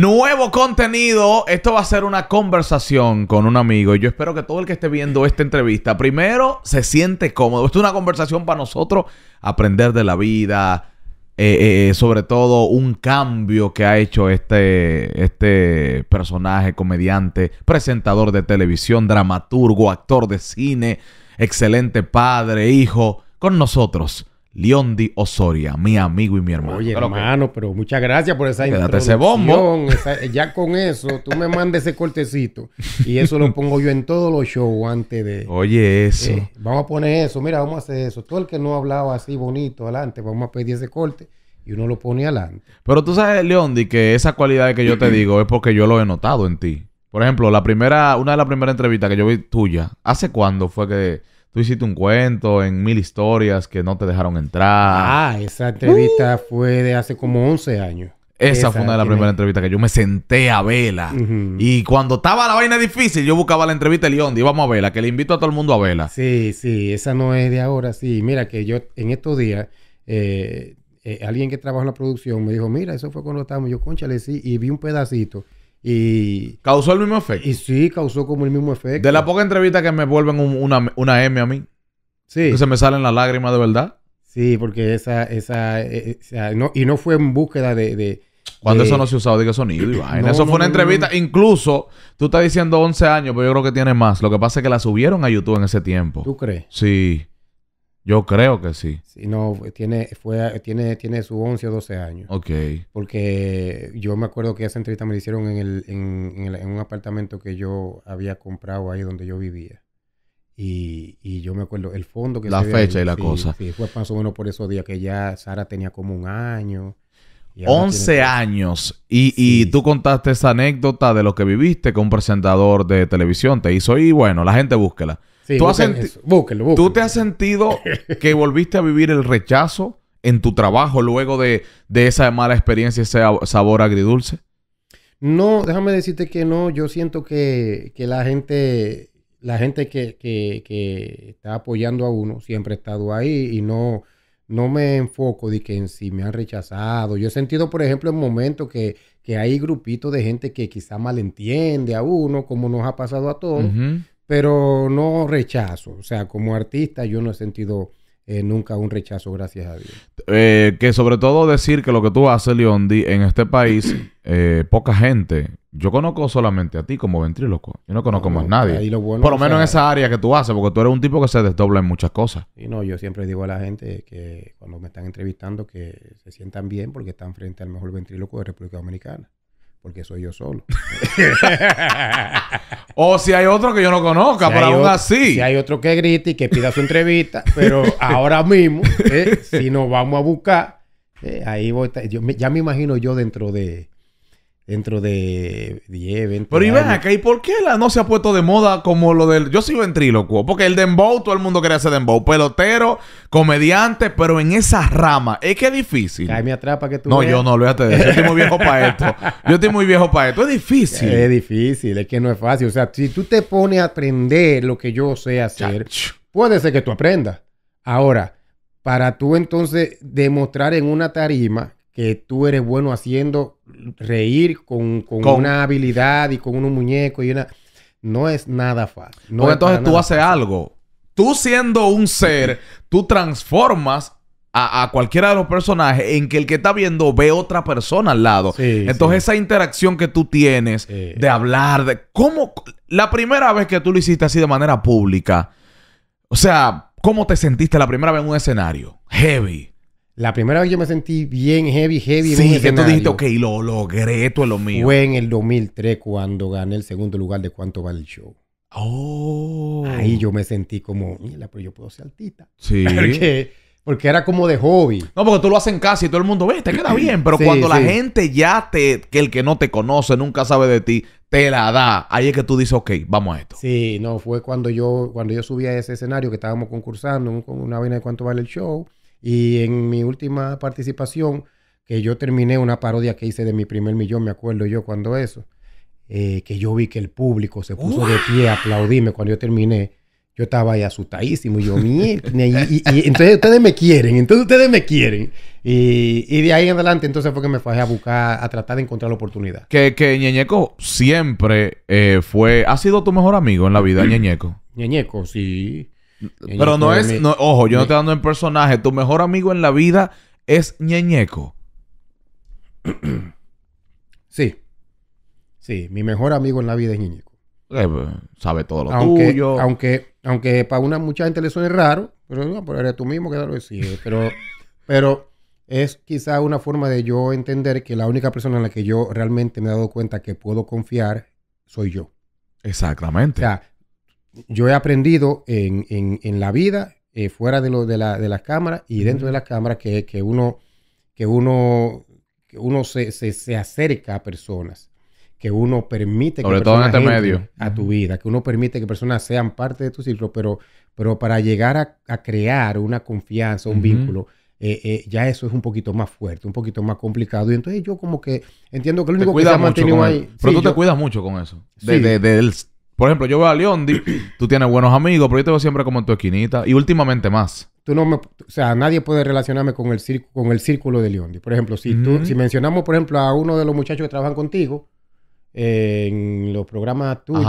Nuevo contenido. Esto va a ser una conversación con un amigo. y Yo espero que todo el que esté viendo esta entrevista, primero, se siente cómodo. es una conversación para nosotros, aprender de la vida, eh, eh, eh, sobre todo un cambio que ha hecho este, este personaje, comediante, presentador de televisión, dramaturgo, actor de cine, excelente padre, hijo, con nosotros. Leondi Osoria, mi amigo y mi hermano. Oye, hermano, pero muchas gracias por esa Quédate ese bombo. ya con eso, tú me mandes ese cortecito. Y eso lo pongo yo en todos los shows antes de... Oye, eh, eso. vamos a poner eso. Mira, vamos a hacer eso. Todo el que no hablaba así bonito adelante, vamos a pedir ese corte. Y uno lo pone adelante. Pero tú sabes, Leondi, que esa cualidad que yo te digo es porque yo lo he notado en ti. Por ejemplo, la primera... Una de las primeras entrevistas que yo vi tuya. ¿Hace cuándo fue que Tú hiciste un cuento en mil historias que no te dejaron entrar. Ah, esa entrevista uh. fue de hace como 11 años. Esa, fue una de las primeras entrevistas que yo me senté a vela. Y cuando estaba la vaina difícil, yo buscaba la entrevista de León, vamos a vela, que le invito a todo el mundo a vela. Sí, sí, esa no es de ahora, sí. Mira que yo en estos días, eh, eh, alguien que trabaja en la producción me dijo, mira, eso fue cuando estábamos, yo, le sí, y vi un pedacito. Y. ¿Causó el mismo efecto? Y sí, causó como el mismo efecto. De la poca entrevista que me vuelven una, M a mí. Sí. Que se me salen las lágrimas de verdad. Sí, porque esa. esa, e, e, y no fue en búsqueda de, de cuando eso no se usaba, diga sonido y vaina. eso fue una entrevista, incluso tú estás diciendo 11 años, pero yo creo que tiene más. Lo que pasa es que la subieron a YouTube en ese tiempo. ¿Tú crees? Sí. Yo creo que sí. sí no, tiene, fue, tiene, tiene sus 11 o 12 años. Ok. Porque yo me acuerdo que esa entrevista me la hicieron en, el, en, en, un apartamento que yo había comprado ahí donde yo vivía. Y, y, yo me acuerdo, el fondo que... La fecha y la cosa. Sí, fue más o menos por esos días que ya Sara tenía como un año. 11 años. Y, y, tú contaste esa anécdota de lo que viviste con un presentador de televisión te hizo. Y bueno, la gente búsquela. ¿Tú, ¿Tú te has sentido que volviste a vivir el rechazo en tu trabajo luego de, esa mala experiencia, ese sabor agridulce? No, déjame decirte que no. Yo siento que, la gente, la gente que, está apoyando a uno siempre ha estado ahí y no, no me enfoco de que en sí me han rechazado. Yo he sentido, por ejemplo, en momentos que, hay grupitos de gente que quizá malentiende a uno, como nos ha pasado a todos pero no rechazo. O sea, como artista yo no he sentido eh, nunca un rechazo, gracias a Dios. Eh, que sobre todo decir que lo que tú haces, Leondi, en este país, eh, poca gente. Yo conozco solamente a ti como ventríloco. Yo no conozco más nadie. Por lo menos en esa área que tú haces, porque tú eres un tipo que se desdobla en muchas cosas. Y no, yo siempre digo a la gente que cuando me están entrevistando que se sientan bien porque están frente al mejor ventríloco de República Dominicana porque soy yo solo. o si hay otro que yo no conozca, pero aún así. Si hay otro que grite y que pida su entrevista, pero ahora mismo, eh, si nos vamos a buscar, eh, ahí voy a estar, ya me imagino yo dentro de dentro de 10, 20. Pero acá ¿y por qué la no se ha puesto de moda como lo del... Yo sigo en trilocuo porque el dembow, todo el mundo quería ser dembow. Pelotero, comediante, pero en esa rama. Es que es difícil. Ay, me atrapa que tú No, yo no, lo voy a hacer. Yo estoy muy viejo para esto. Yo estoy muy viejo para esto. Es difícil. Es difícil, es que no es fácil. O sea, si tú te pones a aprender lo que yo sé hacer, puede ser que tú aprendas. Ahora, para tú entonces demostrar en una tarima que tú eres bueno haciendo reír con, una habilidad y con un muñeco y una... No es nada fácil. No entonces tú haces algo. Tú siendo un ser, tú transformas a, cualquiera de los personajes en que el que está viendo ve otra persona al lado. Entonces, esa interacción que tú tienes de hablar, de cómo. La primera vez que tú lo hiciste así de manera pública, o sea, ¿cómo te sentiste la primera vez en un escenario? Heavy. La primera vez yo me sentí bien heavy, heavy. Sí, que tú dijiste, ok, lo logré, esto es lo mío. Fue en el 2003 cuando gané el segundo lugar de cuánto vale el show. Oh. Ahí yo me sentí como, mira, pero yo puedo ser altita. Sí. Porque, porque era como de hobby. No, porque tú lo haces en casa y todo el mundo, ve, te este queda bien. Pero cuando la gente ya te, que el que no te conoce, nunca sabe de ti, te la da. Ahí es que tú dices, ok, vamos a esto. Sí, no, fue cuando yo, cuando yo subí a ese escenario que estábamos concursando, con una vaina de cuánto vale el show. Y en mi última participación, que yo terminé una parodia que hice de mi primer millón, me acuerdo yo cuando eso, eh, que yo vi que el público se puso de pie a aplaudirme cuando yo terminé. Yo estaba ahí asustadísimo. Y yo, mierda. Y, entonces ustedes me quieren. Entonces ustedes me quieren. Y, de ahí en adelante, entonces fue que me fui a buscar, a tratar de encontrar la oportunidad. Que, que Ñeñeco siempre eh, fue. ¿Ha sido tu mejor amigo en la vida, Ñeñeco? Ñeñeco, sí. Pero no es, ojo, yo no te dando en personaje. Tu mejor amigo en la vida es ñeñeco. sí. Sí, mi mejor amigo en la vida es ñeñeco. Eh, pues, sabe todo lo aunque, tuyo. Aunque, aunque para una mucha gente le suene raro, pero, no, pero eres tú mismo que lo decides. Eh, pero, pero es quizá una forma de yo entender que la única persona en la que yo realmente me he dado cuenta que puedo confiar soy yo. Exactamente. O sea, yo he aprendido en, en, la vida, eh, fuera de, lo, de, la, de las cámaras y dentro de las cámaras, que, que uno, que uno, uno se, se, acerca a personas, que uno permite Sobre todo en este medio. a tu vida, que uno permite que personas sean parte de tu ciclo, pero, pero para llegar a, crear una confianza, un vínculo. Eh, eh, ya eso es un poquito más fuerte, un poquito más complicado. Y entonces yo como que entiendo que lo único que se ha mantenido Pero tú te cuidas mucho con eso. De, sí. Por ejemplo, yo veo a Leondi, tú tienes buenos amigos, pero yo te veo siempre como en tu esquinita y últimamente más. Tú no o sea, nadie puede relacionarme con el, círculo, con el círculo de Leondi. Por ejemplo, si, tú, si mencionamos, por ejemplo, a uno de los muchachos que trabajan contigo en los programas tuyos,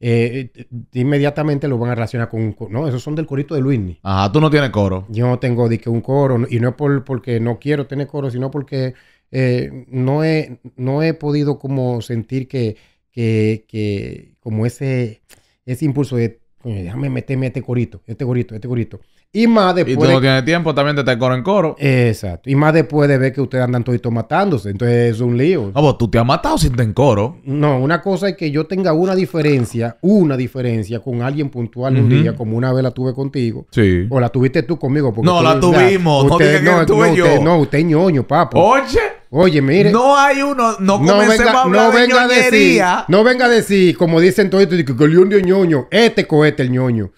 eh, eh, inmediatamente lo van a relacionar con un coro. No, esos son del corito de Luisni. Ajá, tú no tienes coro. Yo no tengo un coro, y no es porque no quiero tener coro, sino porque eh, no, he, no he podido como sentir que que, que como ese, ese impulso de, déjame meterme este corito, este corito, este corito. Y más después. Y tú no tiempo también de estar coro en coro. Exacto. Y más después de ver que ustedes andan toditos matándose. Entonces es un lío. No, ah, vos pues, tú te has matado sin te en coro. No, una cosa es que yo tenga una diferencia, una diferencia con alguien puntual un día, como una vez la tuve contigo. Sí. O la tuviste tú conmigo. no, la tuvimos. no, no, Usted, no, usted ñoño, papo. Oye. Oye, mire. No hay uno, no, venga, a no venga decir, No venga a decir, como dicen todos, que el de ñoño, este cohete el ñoño.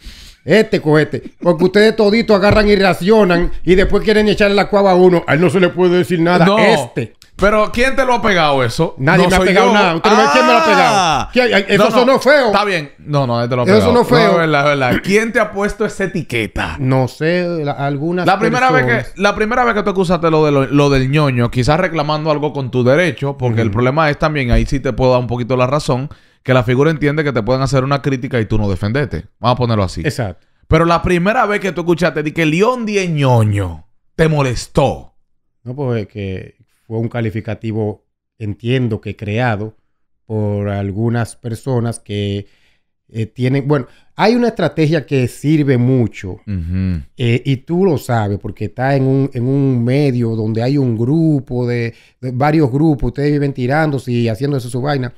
Este cohete. Porque ustedes toditos agarran y reaccionan... y después quieren echarle la cuava a uno. A él no se le puede decir nada. este. Pero ¿quién te lo ha pegado eso? Nadie me ha pegado nada. ¿Quién me lo ha ah. pegado? Eh, eso no, es feo. Está bien. No, no, te este lo ha pegado. Eso No, es verdad, verdad. ¿Quién te ha puesto esa etiqueta? No sé, la, algunas la primera vez que La primera vez que tú acusaste lo, lo, del ñoño, quizás reclamando algo con tu derecho, porque el problema es también, ahí sí te puedo dar un poquito la razón, que la figura entiende que te pueden hacer una crítica y tú no defendete. Vamos a ponerlo así. Exacto. Pero la primera vez que tú escuchaste de que León die ñoño te molestó. No, pues que, fue un calificativo, entiendo que creado por algunas personas que eh, tienen, bueno, hay una estrategia que sirve mucho eh, y tú lo sabes porque está en un, medio donde hay un grupo de, de varios grupos, ustedes viven tirándose y haciéndose su vaina.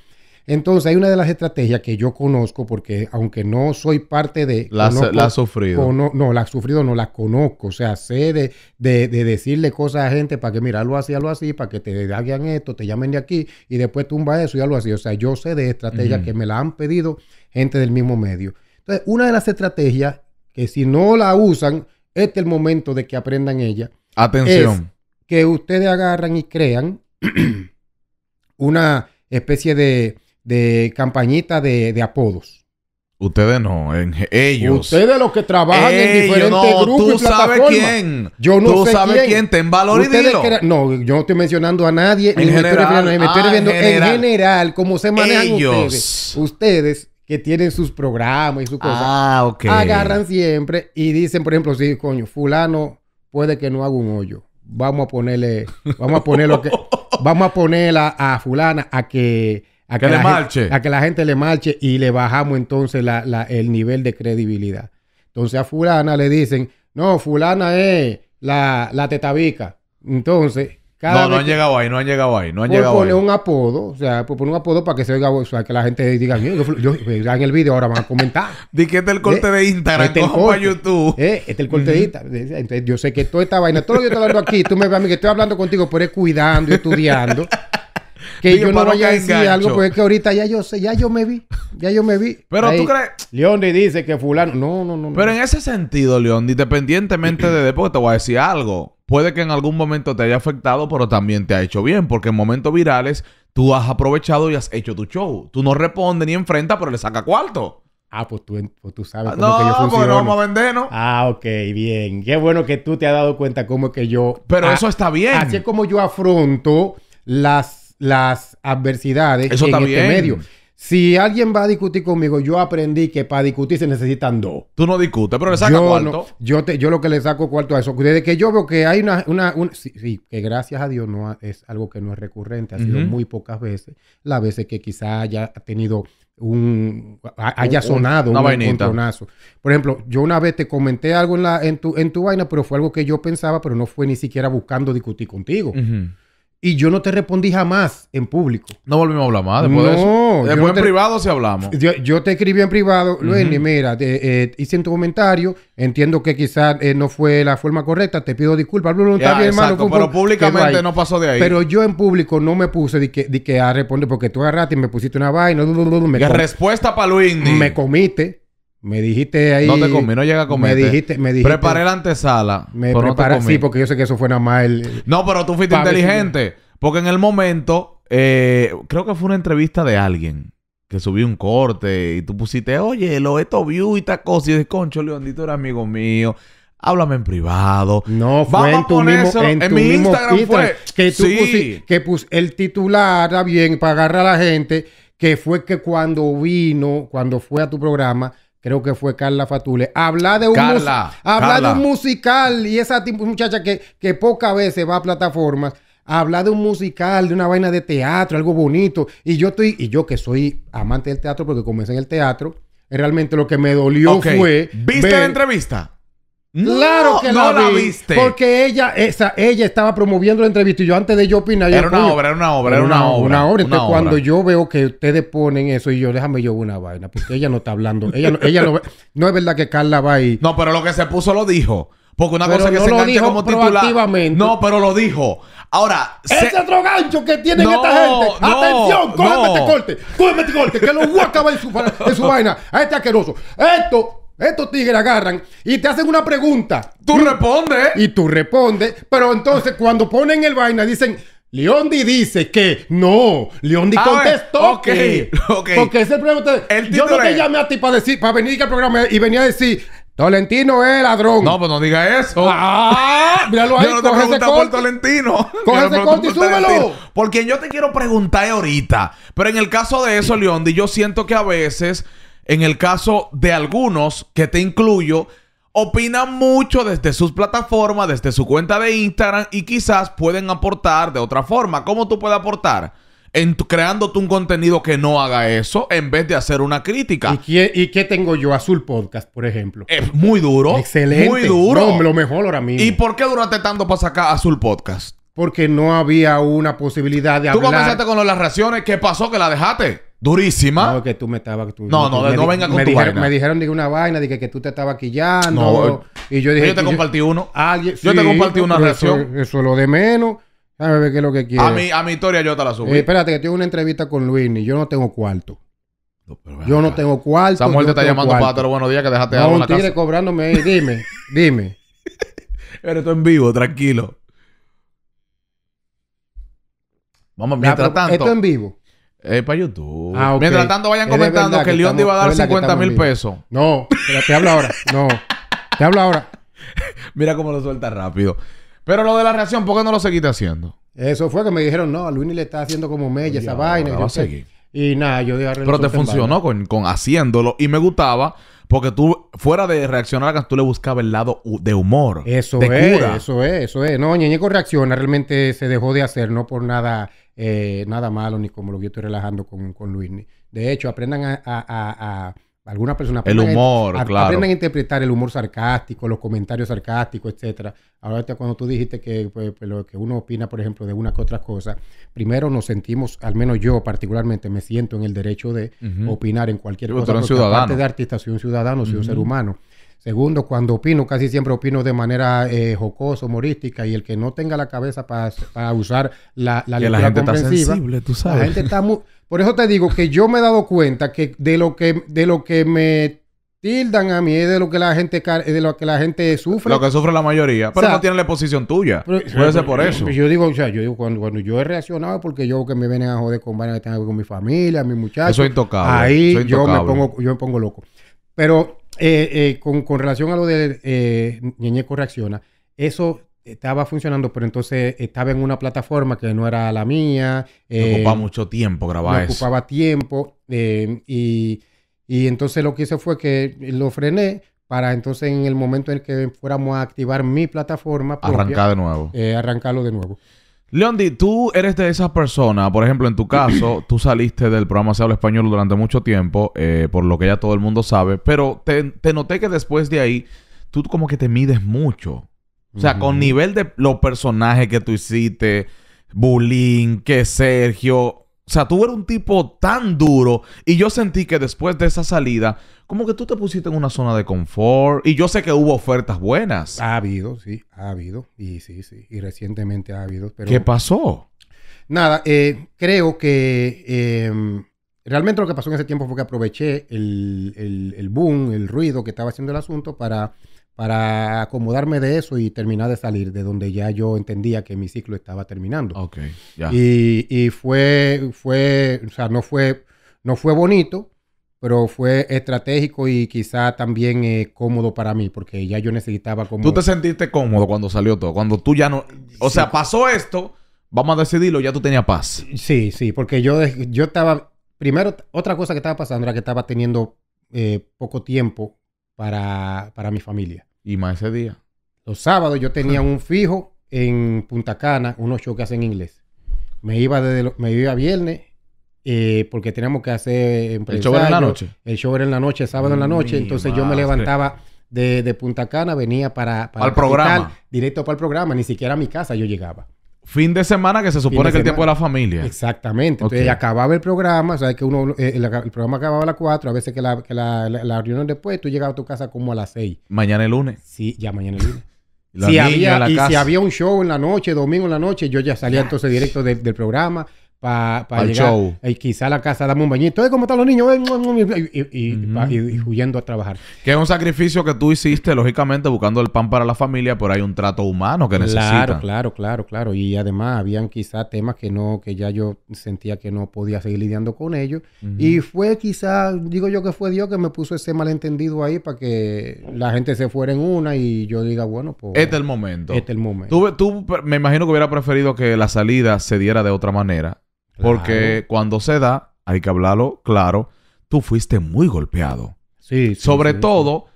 Entonces, hay una de las estrategias que yo conozco, porque aunque no soy parte de... La, sufrido. no, la ha sufrido, no, la conozco. O sea, sé de, de, decirle cosas a gente para que, mira, lo así, algo así, para que te hagan esto, te llamen de aquí y después tumba eso y algo así. O sea, yo sé de estrategias que me la han pedido gente del mismo medio. Entonces, una de las estrategias que si no la usan, este es el momento de que aprendan ella. Atención. que ustedes agarran y crean una especie de de campañita de, de apodos. Ustedes no, ellos. Ustedes los que trabajan en diferentes grupos tú y Sabes quién. Yo no tú sabes quién. Ten valor y dilo. no, yo no estoy mencionando a nadie. En general, me estoy, ah, en general, Como se manejan ustedes. Ustedes que tienen sus programas y sus cosas. Ah, agarran siempre y dicen, por ejemplo, sí, coño, fulano puede que no haga un hoyo. Vamos a ponerle, vamos a poner lo que, vamos a poner a fulana a que a que, le marche. a que la gente le marche y le bajamos entonces la, la, el nivel de credibilidad. Entonces a fulana le dicen, no, fulana es la, la tetavica. Entonces, no, no han llegado ahí, no han llegado ahí, no han llegado un apodo, o sea, poner un apodo para que se oiga, o sea, que la gente diga, yo, yo, en el video ahora van a comentar. Di que este es el corte de este Instagram, este YouTube. Eh, este es el corte de Instagram. Entonces, yo sé que toda esta vaina, todo lo que yo estoy hablando aquí, tú me ves a mí que estoy hablando contigo, pero es cuidando, estudiando. que yo no voy a decir algo, porque es que ahorita ya yo sé, ya yo me vi, ya yo me vi. Pero tú crees. Leondi dice que fulano. No, no, no. Pero en ese sentido, León, independientemente de después te voy a decir algo. Puede que en algún momento te haya afectado, pero también te ha hecho bien, porque en momentos virales tú has aprovechado y has hecho tu show. Tú no respondes ni enfrenta, pero le saca cuarto. Ah, pues tú, pues sabes ah, cómo no, que yo pues funciono. No, vamos a vender, ¿no? Ah, ok, bien. Qué bueno que tú te has dado cuenta cómo que yo... Pero eso está bien. Así es como yo afronto las las adversidades en este medio. Si alguien va a discutir conmigo, yo aprendí que para discutir se necesitan dos. Tú no discutes, pero le sacas cuarto. yo, te, yo lo que le saco cuarto a eso. Desde que yo veo que hay una... una, sí, que gracias a Dios no es algo que no es recurrente. Ha sido muy pocas veces. Las veces que quizá haya tenido un... haya sonado un encontronazo. Por ejemplo, yo una vez te comenté algo en, la, en, tu, en tu vaina, pero fue algo que yo pensaba, pero no fue ni siquiera buscando discutir contigo. Y yo no te respondí jamás en público. No volvimos a hablar más después de eso. Después en privado sí hablamos. Yo, te escribí en privado, Luis, mira, eh, hice en tu comentario, entiendo que quizás eh, no fue la forma correcta, te pido disculpas, pero públicamente no pasó de ahí. Pero yo en público no me puse de que, de a responder porque tú agarraste y me pusiste una vaina. me respuesta para Luis. Me comiste. Me dijiste ahí. No te comí, no llega a comer. Me dijiste, me dijiste. Preparé la antesala. Me preparé, sí, porque yo sé que eso fue nada más el. No, pero tú fuiste inteligente. Porque en el momento, eh, creo que fue una entrevista de alguien que subí un corte y tú pusiste, oye, lo esto view y tal cosa. Y dije, concho, tú era amigo mío. Háblame en privado. No, fue en tu mismo, en, tu mi Instagram, fue. Que tú pusiste, que pus, el titular bien para agarrar a la gente, que fue que cuando vino, cuando fue a tu programa, creo que fue Carla Fatule, habla de un, habla De un musical y esa muchacha que, que pocas veces va a plataformas. Habla de un musical, de una vaina de teatro, algo bonito. Y yo estoy, y yo que soy amante del teatro porque comencé en el teatro, realmente lo que me dolió fue. ¿Viste la entrevista? claro que no la, viste. Porque ella, esa, ella estaba promoviendo la entrevista y yo antes de yo opinar. Era, una, obra, era una obra, era una, obra, Entonces, cuando yo veo que ustedes ponen eso y yo, déjame yo una vaina, porque ella no está hablando. ella no, ella no, es verdad que Carla va ahí. No, pero lo que se puso lo dijo. Porque una cosa que se engancha como titular. No, pero lo dijo. Ahora. Ese otro gancho que tienen esta gente. Atención, cógeme este corte. Cógeme este corte. Que lo voy a su, en su vaina. A este asqueroso. Esto estos tigres agarran y te hacen una pregunta. Tú respondes. Y tú respondes. Pero entonces cuando ponen el vaina dicen, Leondi dice que no. Leondi ah, contestó que. Porque ese es el problema. yo no te llamé a ti para decir, para venir al programa y venía a decir. Tolentino es ladrón. No, pues no diga eso. Ah, míralo ahí. Yo no te por Tolentino. Coge ese y súbelo. Porque yo te quiero preguntar ahorita. Pero en el caso de eso, Leondi, yo siento que a veces en el caso de algunos, que te incluyo, opinan mucho desde sus plataformas, desde su cuenta de Instagram y quizás pueden aportar de otra forma. ¿Cómo tú puedes aportar? En creándote un contenido que no haga eso en vez de hacer una crítica. ¿Y qué, tengo yo? Azul Podcast, por ejemplo. Es muy duro. Excelente. Muy duro. No, lo mejor ahora mismo. ¿Y por qué duraste tanto para sacar Azul Podcast? Porque no había una posibilidad de ¿Tú hablar. Tú comenzaste con las raciones. ¿Qué pasó? ¿Que la dejaste? durísima. No, que tú me estabas. no, no, no venga con me dijeron, vaina. Me dijeron una vaina, ...dije que, tú te estabas quillando. No, eh, y yo dije. Yo te compartí uno. yo te compartí una reacción. Eso, es lo de menos. A qué es lo que A mi, a mi historia yo te la subí. Eh, espérate, que tengo una entrevista con Luis y yo no tengo cuarto. yo no tengo cuarto. Samuel te está llamando para darte buenos días que dejaste no, algo en la casa. cobrándome. Eh, dime, dime. Pero esto en vivo, tranquilo. Vamos, mientras tanto. Esto en vivo. Es eh, para YouTube. Ah, Mientras tanto, vayan comentando que, León iba a dar 50 mil pesos. No, te hablo ahora. No, te hablo ahora. Mira cómo lo suelta rápido. Pero lo de la reacción, ¿por qué no lo seguiste haciendo? Eso fue que me dijeron, no, a Luini le está haciendo como mella esa vaina. Y, y nada, yo dije, Pero te funcionó con, con haciéndolo y me gustaba porque tú, fuera de reaccionar, tú le buscabas el lado de humor. Eso es, eso es, eso es. No, Ñeñeco reacciona, realmente se dejó de hacer, no por nada, eh, nada malo, ni como lo que yo estoy relajando con, con Luis. De hecho, aprendan a algunas personas el aprenden interpretar el humor sarcástico, los comentarios sarcásticos, etcétera. Ahora cuando tú dijiste que, pues, pues, que uno opina, por ejemplo, de una que otra cosa, primero nos sentimos, al menos yo particularmente, me siento en el derecho de opinar en cualquier cosa. Porque aparte de artista, soy un ciudadano, soy un ser humano. Segundo, cuando opino, casi siempre opino de manera eh, jocosa, humorística, y el que no tenga la cabeza para usar la, la que la gente está sensible, tú sabes. La gente está muy... Por eso te digo que yo me he dado cuenta que de lo que, de lo que me tildan a mí es de lo que la gente de lo que la gente sufre. Lo que sufre la mayoría, pero no tiene la posición tuya. Puede ser por eso. Yo digo, o sea, yo digo cuando, yo he reaccionado porque yo que me vienen a joder con vainas que tengo con mi familia, mis muchachos. Eso es intocable. Ahí yo me pongo yo me pongo loco. Pero eh, eh, con, relación a lo de eh, Ñeñeco reacciona, eso estaba funcionando, pero entonces estaba en una plataforma que no era la mía. ocupaba eh, mucho tiempo grabar eso. ocupaba tiempo. Eh, y, entonces lo que hice fue que lo frené para entonces en el momento en el que fuéramos a activar mi plataforma. Propia, arrancar de nuevo. Eh, arrancarlo de nuevo. Leondi, tú eres de esas personas, por ejemplo, en tu caso, tú saliste del programa Se habla español durante mucho tiempo, por lo que ya todo el mundo sabe, pero te noté que después de ahí, tú como que te mides mucho. O sea, con nivel de los personajes que tú hiciste, Bulín, que Sergio, o sea, tú eres un tipo tan duro y yo sentí que después de esa salida, como que tú te pusiste en una zona de confort y yo sé que hubo ofertas buenas. Ha habido, sí, ha habido y sí, sí, y recientemente ha habido. Pero... ¿Qué pasó? Nada, eh, creo que em, realmente lo que pasó en ese tiempo fue que aproveché el boom, el ruido que estaba haciendo el asunto para para acomodarme de eso y terminar de salir de donde ya yo entendía que mi ciclo estaba terminando. Ok, ya. Y, y, fue, fue, o sea, no fue, no fue bonito, pero fue estratégico y quizá también eh, cómodo para mí, porque ya yo necesitaba como... ¿Tú te sentiste cómodo cuando salió todo? Cuando tú ya no... O sea, pasó esto, vamos a decidirlo, ya tú tenías paz. Sí, sí, porque yo, yo estaba... Primero, otra cosa que estaba pasando era que estaba teniendo eh, poco tiempo para, mi familia. ¿Y más ese día? Los sábados yo tenía un fijo en Punta Cana, unos shows que hacen inglés. Me iba, desde me iba viernes eh, porque teníamos que hacer... El show era en la noche. El show era en la noche, sábado en la noche. entonces yo me levantaba de, Punta Cana, venía para... Al programa. directo para el programa. Ni siquiera a mi casa yo llegaba. Fin de semana que se supone que el tiempo de la familia. Exactamente. Entonces ya acababa el programa, o sea, que uno, eh, el, programa acababa a las 4, a veces que, la, que la, reunión después, tú llegabas a tu casa como a las 6. Mañana el lunes. Sí, ya mañana el lunes. si había, y si había un show en la noche, domingo en la noche, yo ya salía entonces directo del programa para show. y quizá la casa dame un bañito. ¿Cómo están los niños? Y, y, y, huyendo a trabajar. Que es un sacrificio que tú hiciste, lógicamente, buscando el pan para la familia, pero hay un trato humano que necesitas. Claro, claro, claro, claro. Y además habían quizá temas que no, que ya yo sentía que no podía seguir lidiando con ellos. Y fue quizá, digo yo que fue Dios que me puso ese malentendido ahí para que la gente se fuera en una y yo diga, bueno, pues... Este es el momento. Este el momento. tú me imagino que hubiera preferido que la salida se diera de otra manera porque cuando se da, hay que hablarlo claro, tú fuiste muy golpeado. Sí. Sobre todo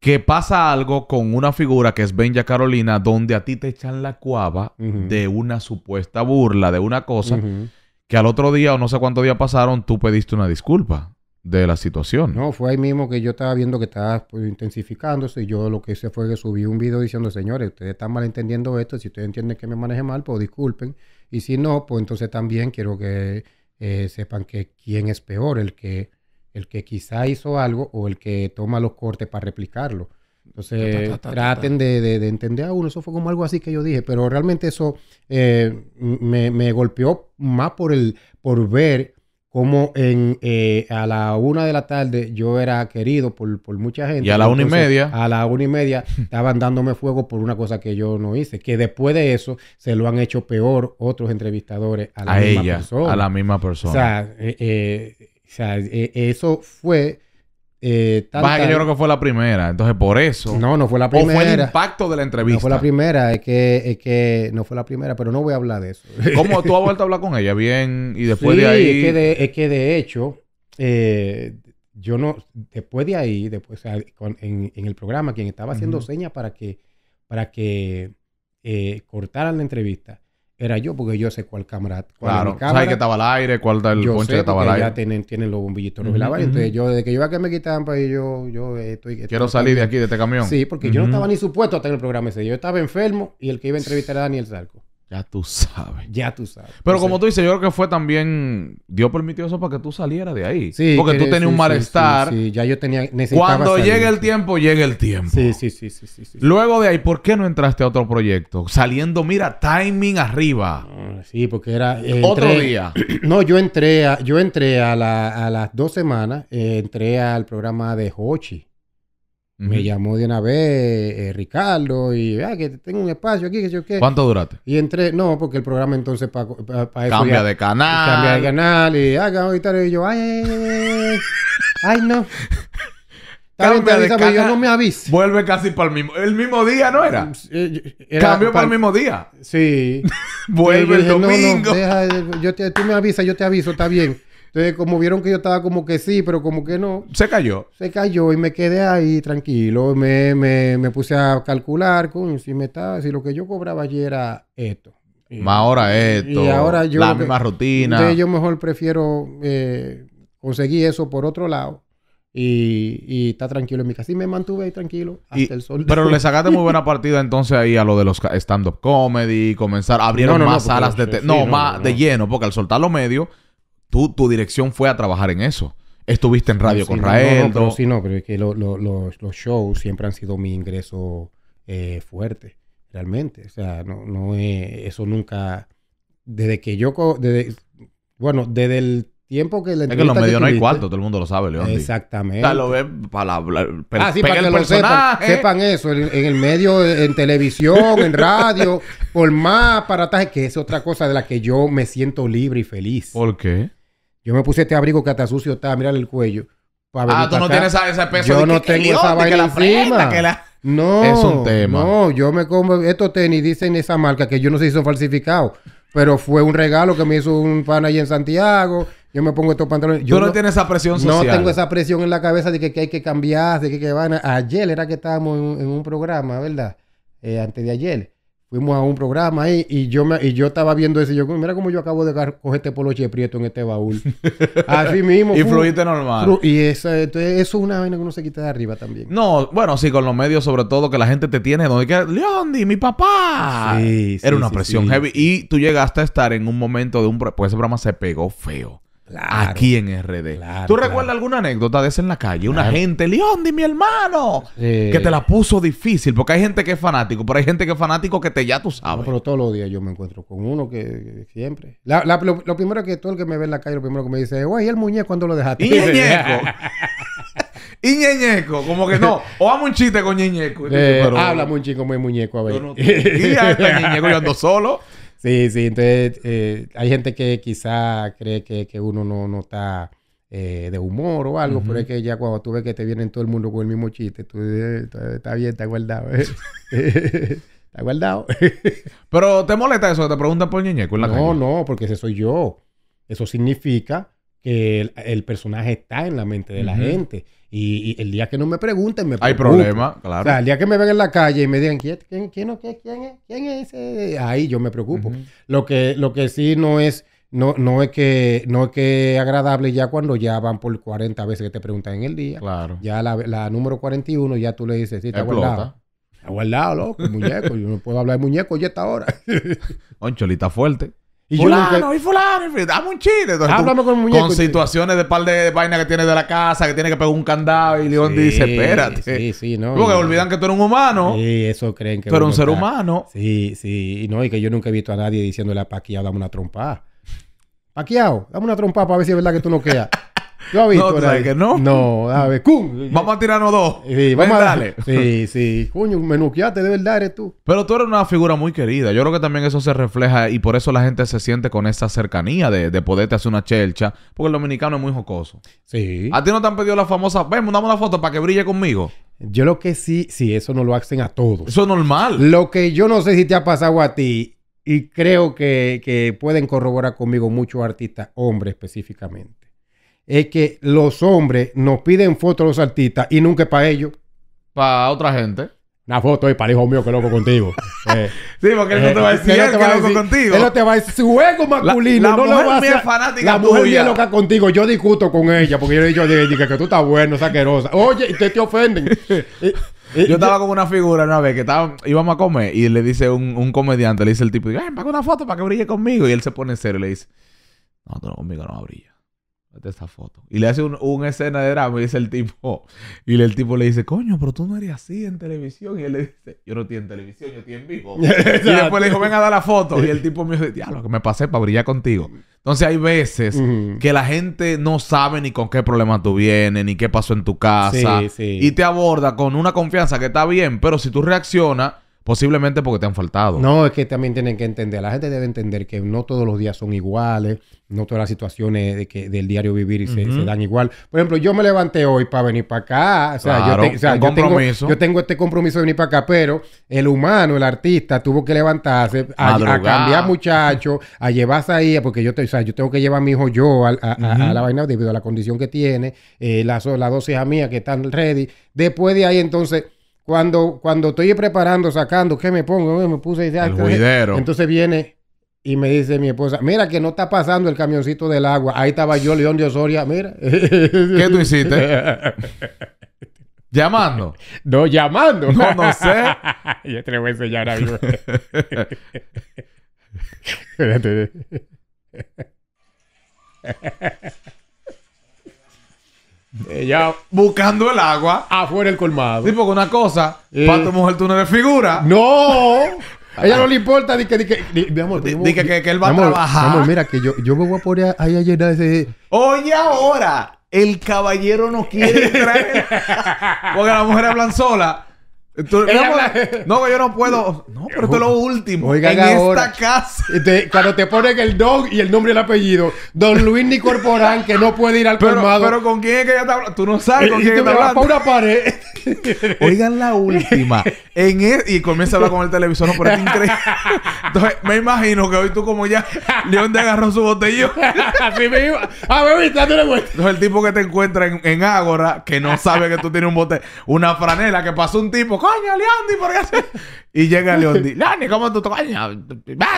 que pasa algo con una figura que es Benja Carolina, donde a ti te echan la cuava de una supuesta burla, de una cosa, que al otro día o no sé cuántos días pasaron, tú pediste una disculpa de la situación. No, fue ahí mismo que yo estaba viendo que estaba pues, intensificándose y yo lo que hice fue que subí un video diciendo, señores, ustedes están malentendiendo esto, si ustedes entienden que me maneje mal, pues disculpen. Y si no, pues entonces también quiero que eh, sepan que quién es peor, el que, el que quizá hizo algo o el que toma los cortes para replicarlo. Entonces, traten de, entender, a ah, uno, eso fue como algo así que yo dije, pero realmente eso eh, me, me, golpeó más por, el, por ver como en, eh, a la una de la tarde yo era querido por, mucha gente. Y a la una y media. A la una y media estaban dándome fuego por una cosa que yo no hice. Que después de eso se lo han hecho peor otros entrevistadores a la misma persona. A la misma persona. O sea, eh, eh, o sea eso fue eh, yo creo que fue la primera, entonces por eso. No, no fue la primera. O fue el impacto de la entrevista. No fue la primera, es que, que no fue la primera, pero no voy a hablar de eso. ¿Cómo tú has vuelto a hablar con ella? Bien, y después de ahí. Es que de, que de hecho, eh, yo no. Después de ahí, después, en, el programa, quien estaba haciendo señas para que, para que eh, cortaran la entrevista era yo, porque yo sé cuál cámara. Cuál claro, sabes que estaba al aire, cuál era el ponche que estaba al aire. Ya tienen, tienen los bombillitos uh -huh, Entonces, yo, desde que yo iba a que me quitan, pues yo, yo estoy. Quiero salir de aquí, de este camión. Sí, porque yo no estaba ni supuesto a tener el programa ese. Yo estaba enfermo y el que iba a entrevistar era Daniel Zarco. Ya tú sabes. Ya tú sabes. Pero como tú dices, yo creo que fue también. Dios permitió eso para que tú salieras de ahí. Sí. Porque tú tenías un malestar. Sí, ya yo tenía. Cuando llegue el tiempo, llegue el tiempo. Sí, sí, sí, sí, sí, Luego de ahí, ¿por qué no entraste a otro proyecto? Saliendo, mira, timing arriba. Ah, sí, porque era. Eh, otro día. no, yo entré a, yo entré a, las dos semanas, eh, entré al programa de Hochi. Me llamó de una vez eh, Ricardo y, ah, que tengo un espacio aquí, que yo qué. ¿Cuánto duraste? Y entré, no, porque el programa entonces para pa, Cambia de canal. Cambia de canal y haga ah, ahorita Y yo, ay, ay, ay, no. Cambia de canal. Yo no me aviso. Vuelve casi para el mismo... El mismo día, ¿no era? Cambio para el mismo día. Sí. Vuelve el domingo. No, no, deja, yo tú me avisas, yo te aviso, está bien. Entonces, como vieron que yo estaba como que sí, pero como que no. Se cayó. Se cayó y me quedé ahí tranquilo. Me, me, me puse a calcular, coño, si me estaba, si lo que yo cobraba ayer era esto. Más ahora esto. Y ahora yo. La misma rutina. Entonces, yo mejor prefiero eh, conseguir eso por otro lado. Y, y está tranquilo en mi casa. Y me mantuve ahí tranquilo hasta el sol. Pero le sacaste muy buena partida entonces ahí a lo de los stand-up comedy, comenzar, abrieron abrir más salas de... no, más de lleno, porque al soltar los medios tu dirección fue a trabajar en eso. Estuviste en radio con sí, No, es que los shows siempre han sido mi ingreso eh, fuerte, realmente. O sea, no, no eso nunca. Desde que yo. bueno, desde el tiempo que le Es que en los medios no hay cuarto, todo el mundo lo sabe, León. Exactamente. lo para ah, sí, para que lo sepan, sepan eso. En, el medio, en televisión, en radio, por más aparataje, que es otra cosa de la que yo me siento libre y feliz. ¿Por qué? Yo me puse este abrigo que hasta sucio está. mirar el cuello. Ah, tú no tienes ese peso. Yo no tengo esa vaina encima. No. Es un tema. No, yo me como estos tenis, dicen esa marca, que yo no sé si son falsificados. Pero fue un regalo que me hizo un fan ahí en Santiago. Yo me pongo estos pantalones. Yo no, tienes esa presión social. No tengo esa presión en la cabeza de que, hay que cambiar, de que, van. A... Ayer era que estábamos en, un programa, ¿verdad? Eh, antes de ayer fuimos a un programa ahí y yo me, y yo estaba viendo ese yo, mira cómo yo acabo de coger este poloche prieto en este baúl. Así mismo. y fluiste normal. Y eso, eso es una vaina que uno se quita de arriba también. No, bueno, sí, con los medios sobre todo que la gente te tiene donde que, Leondi, mi papá. Era una presión heavy. Y tú llegaste a estar en un momento de un... pues ese programa se pegó feo aquí en RD. ¿Tú recuerdas alguna anécdota de esa en la calle? Una gente, Leondi, mi hermano, que te la puso difícil, porque hay gente que es fanático, pero hay gente que es fanático que te ya tú sabes. pero todos los días yo me encuentro con uno que, siempre. lo, primero que todo el que me ve en la calle, lo primero que me dice, güey, el muñeco cuándo lo dejaste? Y ñeñeco. y ñeñeco, como que no. O hago un chiste con ñeñeco. Habla muy chico muy muñeco, a ver. Yo no, y ñeñeco yo ando solo. Sí, sí, entonces eh, hay gente que quizá cree que, uno no, no está eh, de humor o algo, pero es que ya cuando tú ves que te vienen todo el mundo con el mismo chiste, tú dices, está bien, está guardado. Eh". está guardado. pero te molesta eso, te preguntan por ñeñeco No, no, porque ese soy yo. Eso significa que el, personaje está en la mente de la gente. Y, el día que no me pregunten, me Hay problema, claro. O sea, el día que me ven en la calle y me digan, ¿quién, es? ese? Ahí yo me preocupo. lo, que, lo que sí no es... No, no es que no es que agradable ya cuando ya van por 40 veces que te preguntan en el día. Claro. Ya la, la número 41 ya tú le dices, sí, te ha guardado. Te ha guardado, loco, muñeco. yo no puedo hablar de muñeco ya está ahora. Concholita fuerte. Y fulano, yo y fulano, dame un chile. con el muñeco. Con situaciones de par de vainas que tienes de la casa, que tiene que pegar un candado y León dice, espérate. Sí, sí, no. Porque olvidan que tú eres un humano. Sí, eso creen que... Tú eres un ser humano. Sí, sí. Y no, y que yo nunca he visto a nadie diciéndole a ah, Paquiao, ah, dame una trompa. Ah, Paquiao, dame una trompa para ver si es verdad que tú no quedas. Yo has visto? No, que no. No, a ver, ¡cum! Vamos a tirarnos dos. Sí, vamos a darle. Sí, sí. Coño, menuqueate, de verdad eres tú. Pero tú eres una figura muy querida. Yo creo que también eso se refleja y por eso la gente se siente con esa cercanía de, poderte hacer una chelcha. Porque el dominicano es muy jocoso. Sí. ¿A ti no te han pedido la famosa, ven, mandame una foto para que brille conmigo? Yo lo que sí, sí, eso no lo hacen a todos. Eso es normal. Lo que yo no sé si te ha pasado a ti, y creo que, que pueden corroborar conmigo muchos artistas, hombres específicamente es que los hombres nos piden fotos a los artistas y nunca para ellos. Para otra gente. Una foto y para hijo mío que loco contigo. Eh, sí, porque él no eh, te va a decir que, loco contigo. Él no te va a decir su juego masculino. La, no mujer lo va a hacer. Fanática la mujer loca contigo. Yo discuto con ella porque yo le digo que, que tú estás bueno, saquerosa. Oye, y te, te ofenden. yo estaba con una figura una vez que estaba, íbamos a comer y le dice un, un comediante, le dice el tipo, ven, paga una foto para que brille conmigo. Y él se pone serio y le dice, no, tú no conmigo no brilla de esa foto. Y le hace un, una escena de drama y dice el tipo, y el tipo le dice, coño, pero tú no eres así en televisión. Y él le dice, yo no estoy en televisión, yo estoy en vivo. y después le dijo, ven a dar la foto. Y el tipo me dijo, lo que me pasé para brillar contigo. Entonces hay veces que la gente no sabe ni con qué problema tú vienes, ni qué pasó en tu casa. Y te aborda con una confianza que está bien, pero si tú reaccionas, Posiblemente porque te han faltado. No, es que también tienen que entender, la gente debe entender que no todos los días son iguales, no todas las situaciones de que, del diario vivir se, dan igual. Por ejemplo, yo me levanté hoy para venir para acá, o sea, yo, tengo, este compromiso de venir para acá, pero el humano, el artista, tuvo que levantarse a, cambiar muchachos, a llevarse ahí, porque yo, te, yo tengo que llevar a mi hijo yo a, la vaina debido a la condición que tiene, eh, las dos hijas mías que están ready. Después de ahí entonces cuando, cuando estoy preparando, sacando, ¿qué me pongo? Me puse... entonces, viene y me dice mi esposa, mira que no está pasando el camioncito del agua. Ahí estaba yo, León de Osoria, mira. ¿Qué tú hiciste? ¿Llamando? No, llamando. No, no sé. yo te lo voy a enseñar Ella buscando el agua afuera el colmado. Sí, porque una cosa, eh. para tu mujer tú no figura. No. A ella no le importa, ni que, ni que, que, que, él va a trabajar. amor, mira, que yo, yo me voy a poner ahí a llenar ese. Oye, ahora, el caballero no quiere entrar. porque las mujeres hablan sola no, yo no puedo. No, pero esto es lo último. en esta casa. cuando te ponen el dog... y el nombre y el apellido, don Luis ni corporal que no puede ir al pero, Pero con quién es que ella está hablando. Tú no sabes con quién es que está hablando. una pared. Oigan la última. En el, y comienza a hablar con el televisor, no, pero es increíble. Entonces, me imagino que hoy tú, como ya, León te agarró su botellón. Así me iba. Ah, me dándole vuelta. Entonces, el tipo que te encuentra en, en Ágora, que no sabe que tú tienes un bote, una franela, que pasó un tipo coño, Leondi, ¿por qué hace? Y llega Leondi, Leondi, ¿cómo tú te coño?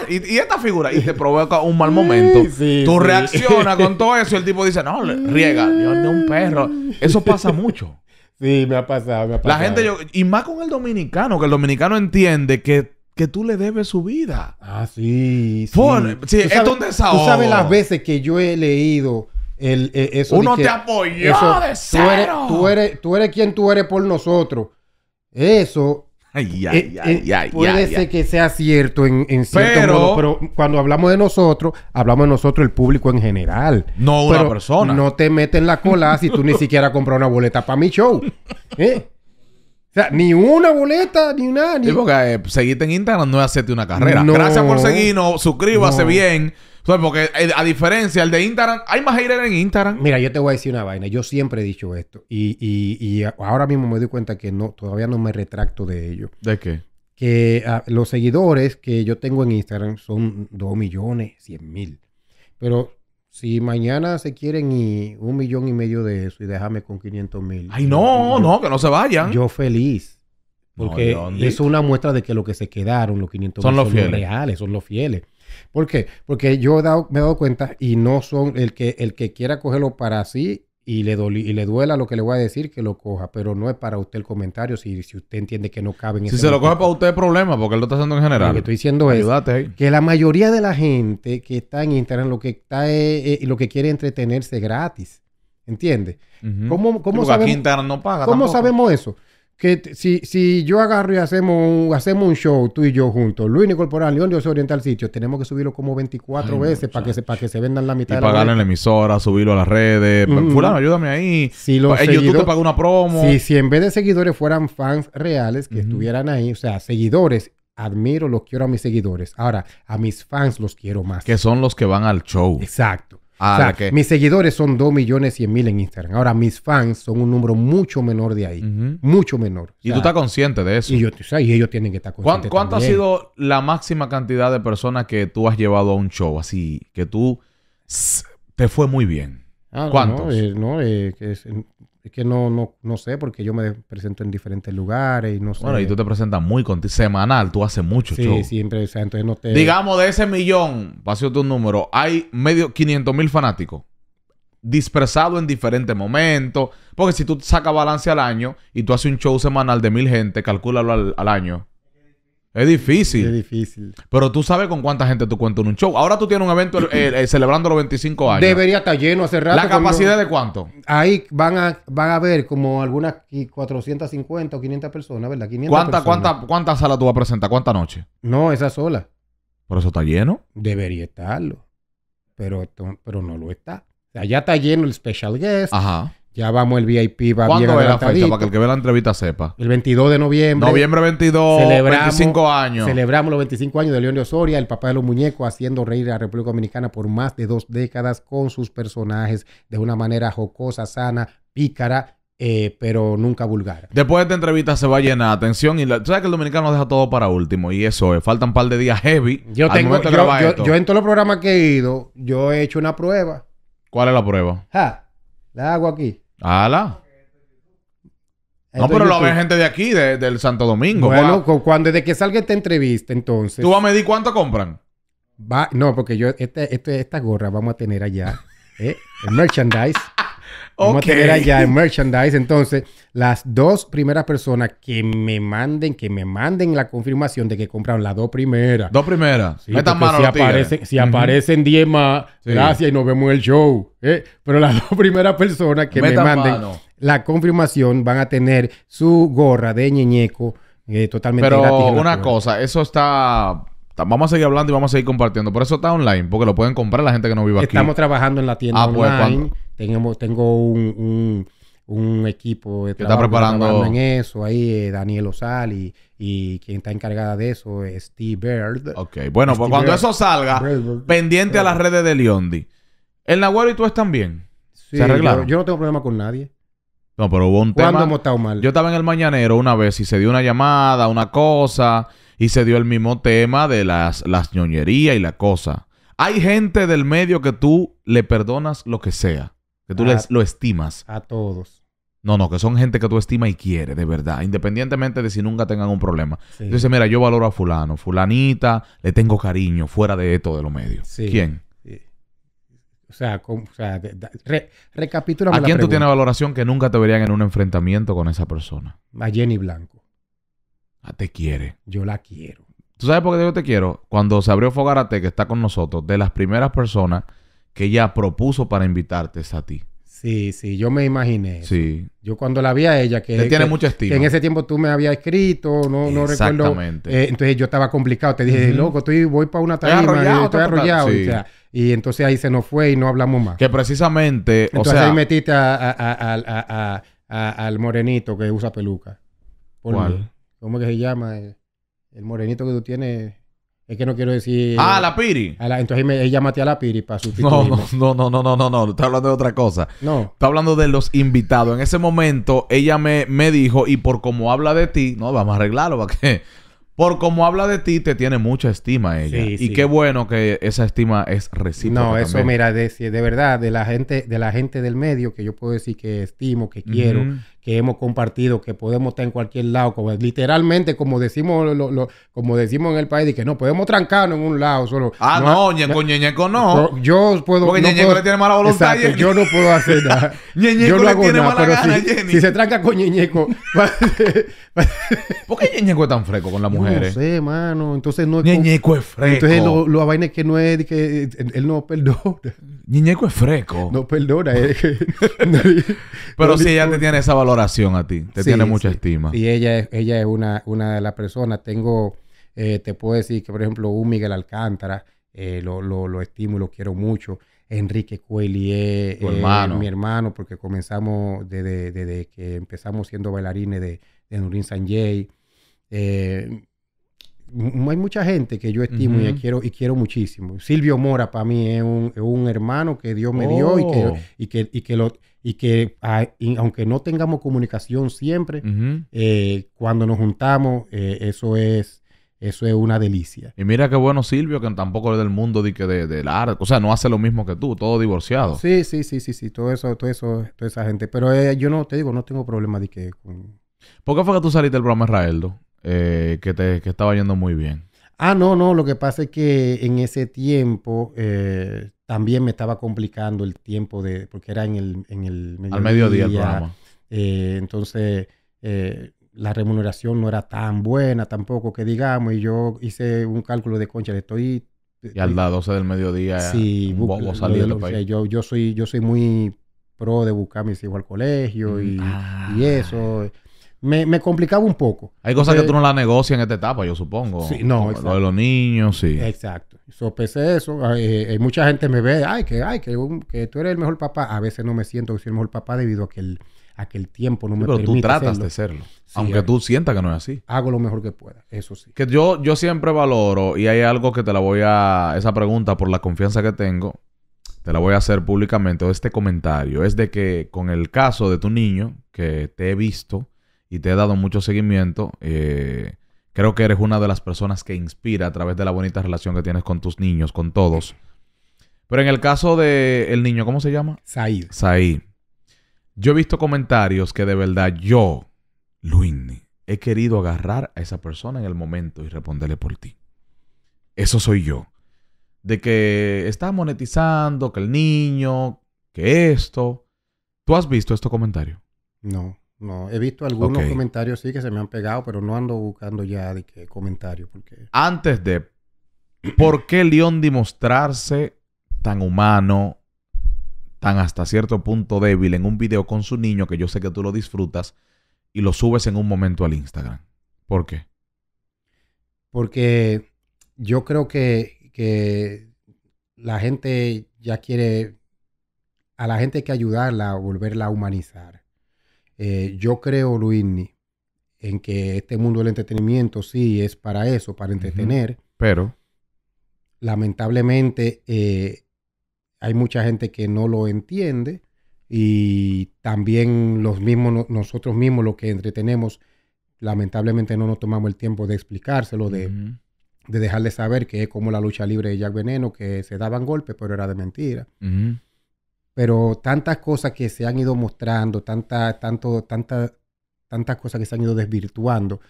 Y, esta figura, y te provoca un mal momento. tú reaccionas con todo eso y el tipo dice, no, riega. riega, Leondi un perro. Eso pasa mucho. Sí, me ha pasado, me ha pasado. La gente, yo, y más con el dominicano, que el dominicano entiende que tú le debes su vida. Ah, sí. sí. es un Tú sabes las veces que yo he leído el, e, eso. Uno te apoyó de cero. Tú eres, tú, eres, tú eres quien tú eres por nosotros. Eso eh, eh, puede ser que sea cierto en, cierto pero, modo, pero cuando hablamos de nosotros, hablamos de nosotros, el público en general. No una persona. No te en la cola si tú ni siquiera compras una boleta para mi show. ¿eh? O sea, ni una boleta, ni nada. Ni... Sí, porque seguirte en Instagram no es hacerte una carrera. Gracias por seguirnos, suscríbase bien porque eh, a diferencia, el de Instagram, hay más haters en Instagram. Mira, yo te voy a decir una vaina. Yo siempre he dicho esto. Y, ahora mismo me doy cuenta que no, todavía no me retracto de ello. ¿De qué? Que ah, los seguidores que yo tengo en Instagram son 2 millones, 100 mil. Pero si mañana se quieren y un millón y medio de eso y déjame con 500 mil. Ay, no, no, que no se vayan. Yo feliz. Porque eso es una muestra de que lo que se quedaron, los 500 son mil, los reales, son los fieles. ¿Por qué? Porque yo me he dado cuenta y no son el que, el que quiera cogerlo para sí y le, y le duela lo que le voy a decir, que lo coja. Pero no es para usted el comentario si, si usted entiende que no cabe en Si se lo coge para usted es problema, porque él lo está haciendo en general. Lo que estoy diciendo es que la mayoría de la gente que está en Instagram lo que está es, lo que quiere entretenerse gratis. ¿Entiendes? ¿Cómo, cómo sabemos, aquí no paga. ¿Cómo sabemos eso? que si, si yo agarro y hacemos un, hacemos un show, tú y yo juntos, Luis y Corporal, León orienta Oriental Sitio, tenemos que subirlo como 24 veces para que, se, para que se vendan la mitad y de la en la emisora, subirlo a las redes. Fulano, ayúdame ahí. Si los YouTube te paga una promo. Si, si en vez de seguidores fueran fans reales que estuvieran ahí, o sea, seguidores admiro, los quiero a mis seguidores. Ahora, a mis fans los quiero más. Que son los que van al show. Exacto mis seguidores son 2 millones 100 mil en Instagram. Ahora, mis fans son un número mucho menor de ahí. Mucho menor. y tú estás consciente de eso. Y, ellos tienen que estar conscientes. ¿Cuánto, ha sido la máxima cantidad de personas que tú has llevado a un show? Así que tú te fue muy bien. Ah, ¿Cuántos? Eh, no, eh, es que no, no, no sé, porque yo me presento en diferentes lugares y no sé. Bueno, y tú te presentas muy contigo. Semanal, tú haces mucho Sí, siempre. entonces no te... Digamos, de ese millón, pasó tu número, hay medio 500 mil fanáticos. Dispersados en diferentes momentos. Porque si tú sacas balance al año y tú haces un show semanal de mil gente, calculalo al, al año. Es difícil. Es difícil. Pero tú sabes con cuánta gente tú cuentas en un show. Ahora tú tienes un evento celebrando los 25 años. Debería estar lleno hace rato. ¿La capacidad de cuánto? Ahí van a, van a ver como algunas 450 o 500 personas, ¿verdad? 500 ¿Cuánta, ¿cuánta, sala tú vas a presentar? ¿Cuánta noche? No, esa sola. ¿Por eso está lleno? Debería estarlo. Pero, pero no lo está. Allá está lleno el special guest. Ajá. Ya vamos, el VIP va ¿Cuándo la fecha? Para que el que ve la entrevista sepa. El 22 de noviembre. Noviembre 22, celebramos, 25 años. Celebramos los 25 años de León de Osoria, el papá de los muñecos, haciendo reír a la República Dominicana por más de dos décadas con sus personajes de una manera jocosa, sana, pícara eh, pero nunca vulgar. Después de esta entrevista se va a llenar atención y sabes que el dominicano deja todo para último y eso es, faltan un par de días heavy. Yo tengo, yo, yo, en todos los programas que he ido, yo he hecho una prueba. ¿Cuál es la prueba? Ja, la hago aquí. ¡Hala! No, pero lo ve gente de aquí, del Santo Domingo. Bueno, cuando desde que salga esta entrevista, entonces. ¿Tú vas a medir cuánto compran? Va, no, porque yo, este, este esta gorra vamos a tener allá. ¿eh? El merchandise. Vamos a tener allá en merchandise. Entonces, las dos primeras personas que me manden, que me manden la confirmación de que compraron las dos primeras. Dos primeras. si, aparecen, si más, gracias y nos vemos el show. ¿eh? Pero las dos primeras personas que me manden la confirmación van a tener su gorra de ñeñeco eh, totalmente gratis. Pero una cosa, eso está Vamos a seguir hablando y vamos a seguir compartiendo. Por eso está online, porque lo pueden comprar la gente que no vive aquí. Estamos trabajando en la tienda ah, pues, online. Tenemos, tengo un, equipo de trabajo está preparando en eso. Ahí eh, Daniel Osal y, y, quien está encargada de eso es eh, Steve Bird. Ok, bueno, pues cuando eso salga, pendiente a las redes de Leondi. El Nahuel y tú están bien. Sí, ¿Se arreglaron? Yo, no tengo problema con nadie. No, pero hubo un ¿Cuándo hemos estado mal? Yo estaba en el mañanero una vez y se dio una llamada, una cosa y se dio el mismo tema de las, las ñoñerías y la cosa. Hay gente del medio que tú le perdonas lo que sea, que tú les, lo estimas. A todos. No, no, que son gente que tú estimas y quieres, de verdad, independientemente de si nunca tengan un problema. Entonces, mira, yo valoro a fulano, fulanita, le tengo cariño, fuera de esto de los medios. ¿Quién? O sea, recapítula. o ¿A quién tú tienes valoración que nunca te verían en un enfrentamiento con esa persona? A Jenny Blanco. Ah, te quiere. Yo la quiero. ¿Tú sabes por qué yo te quiero? Cuando se abrió Fogarate, que está con nosotros, de las primeras personas que ella propuso para invitarte es a ti. Sí, sí, yo me imaginé. Sí. Yo cuando la vi a ella, que. tiene mucho estilo. en ese tiempo tú me habías escrito, no, no recuerdo. Exactamente. Eh, entonces yo estaba complicado. Te dije, loco, estoy, voy para una tarima, estoy arrollado. Estoy arrollado y, entonces ahí se nos fue y no hablamos más. Que precisamente. o sea, ahí metiste al morenito que usa peluca. ¿Cuál? ¿Cómo que se llama? El, morenito que tú tienes. Es que no quiero decir. Ah, la Piri. entonces ella llama a la Piri para sustituirme. No, no, no, no, no, no, no. Está hablando de otra cosa. No. Está hablando de los invitados. En ese momento, ella me, me dijo, y por cómo habla de ti, no, vamos a arreglarlo, ¿para qué? Por como habla de ti, te tiene mucha estima ella. Sí, y qué bueno que esa estima es recíproca. No, eso, mira, de, de verdad, de la gente, de la gente del medio que yo puedo decir que estimo, que quiero, que hemos compartido, que podemos estar en cualquier lado, como, literalmente como decimos lo, como decimos en el país, y que no podemos trancarnos en un lado solo. Ah, no, ñeco, ñeco no. Yo puedo. Porque no le tiene mala voluntad. Exacto, yo no puedo hacer nada. ñeñeco le tiene mala gana, si, Jenny. si se tranca con ñeñeco. ¿Por qué ñeñeco es tan fresco con las mujeres? no sé, mano. Entonces no es. es Entonces lo, lo vaina que no es que eh, él no perdona. Niñeco es fresco. No, perdona. Eh. Pero sí, ella te tiene esa valoración a ti, te tiene mucha estima. Y ella es, ella es una, una de las personas. Tengo, eh, te puedo decir que, por ejemplo, un Miguel Alcántara, eh, lo, lo, lo estimo, lo quiero mucho. Enrique Cuellier. mi hermano, porque comenzamos desde, que empezamos siendo bailarines de, de Sanjay hay mucha gente que yo estimo y quiero y quiero muchísimo. Silvio Mora para mí es un, hermano que Dios me dio y que, oh. que, lo, y que aunque no tengamos comunicación siempre, eh, cuando nos juntamos, eh, eso es eso es una delicia. Y mira qué bueno Silvio, que tampoco es del mundo de, que de, la arte. O sea, no hace lo mismo que tú, todo divorciado. Sí, sí, sí, sí, sí. Todo eso, todo eso, toda esa gente. Pero eh, yo no, te digo, no tengo problema de que... Con... ¿Por qué fue que tú saliste del programa Raeldo? Eh, que, te, que estaba yendo muy bien. Ah, no, no, lo que pasa es que en ese tiempo eh, también me estaba complicando el tiempo de, porque era en el, en el mediodía. Al mediodía el programa. Eh, entonces, la remuneración no era tan buena tampoco que digamos, y yo hice un cálculo de concha, le estoy... Y al las 12 del mediodía sí, yo, yo, soy, yo soy muy pro de buscar mis hijos al colegio mm, y, y ah. eso me, complicaba un poco. Hay cosas que tú no las negocias en esta etapa, yo supongo. Sí, no, exacto. Lo de los niños, sí. Exacto. Sopese eso. hay eh, eh, mucha gente me ve, ay, que, ay que, tú eres el mejor papá. A veces no me siento que soy el mejor papá debido a que el, tiempo no me pero permite. Pero tú tratas de serlo. aunque tú sientas que no es así. Hago lo mejor que pueda, eso sí. Que yo, yo siempre valoro, y hay algo que te la voy a. Esa pregunta, por la confianza que tengo, te la voy a hacer públicamente, o este comentario. Es de que con el caso de tu niño, que te he visto y te he dado mucho seguimiento. Eh, creo que eres una de las personas que inspira a través de la bonita relación que tienes con tus niños, con todos. Pero en el caso del niño, ¿cómo se llama? Saí. Saí. Yo he visto comentarios que de verdad yo, Luini, he querido agarrar a esa persona en el momento y responderle por ti. Eso soy yo. De que está monetizando, que el niño, que esto. ¿Tú has visto estos comentarios? No. No, he visto algunos comentarios sí que se me han pegado, pero no ando buscando ya de qué comentario. Porque... Antes de, ¿por qué León demostrarse tan humano, tan hasta cierto punto débil en un video con su niño que yo sé que tú lo disfrutas y lo subes en un momento al Instagram? ¿Por qué? Porque yo creo que, que la gente ya quiere, a la gente hay que ayudarla a volverla a humanizar eh, yo creo, luini en que este mundo del entretenimiento sí es para eso, para entretener. Pero. Lamentablemente, eh, hay mucha gente que no lo entiende y también los mismos, nosotros mismos, lo que entretenemos, lamentablemente no nos tomamos el tiempo de explicárselo, de, de dejarle saber que es como la lucha libre de Jack Veneno, que se daban golpes, pero era de mentira pero tantas cosas que se han ido mostrando, tanta, tanto, tanta, tantas cosas que se han ido desvirtuando,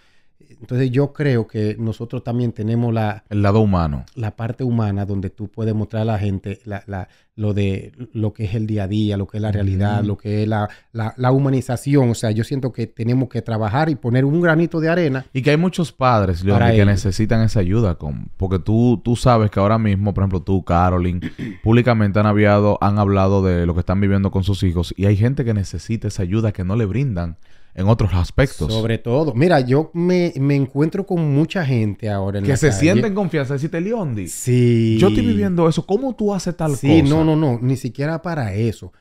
entonces yo creo que nosotros también tenemos la... El lado humano. La parte humana donde tú puedes mostrar a la gente lo, de, lo que es el día a día, lo que es la realidad, lo que es la, humanización. O sea, yo siento que tenemos que trabajar y poner un granito de arena. Y que hay muchos padres, que necesitan esa ayuda. Con, porque tú, tú sabes que ahora mismo, por ejemplo, tú, Carolyn, públicamente han, han hablado de lo que están viviendo con sus hijos y hay gente que necesita esa ayuda que no le brindan en otros aspectos. Sobre todo. Mira, yo me, encuentro con mucha gente ahora en Que se siente en confianza. Decirte, Leondi, sí. yo estoy viviendo eso. ¿Cómo tú haces tal cosa? Sí, no, no, no. Ni siquiera para eso.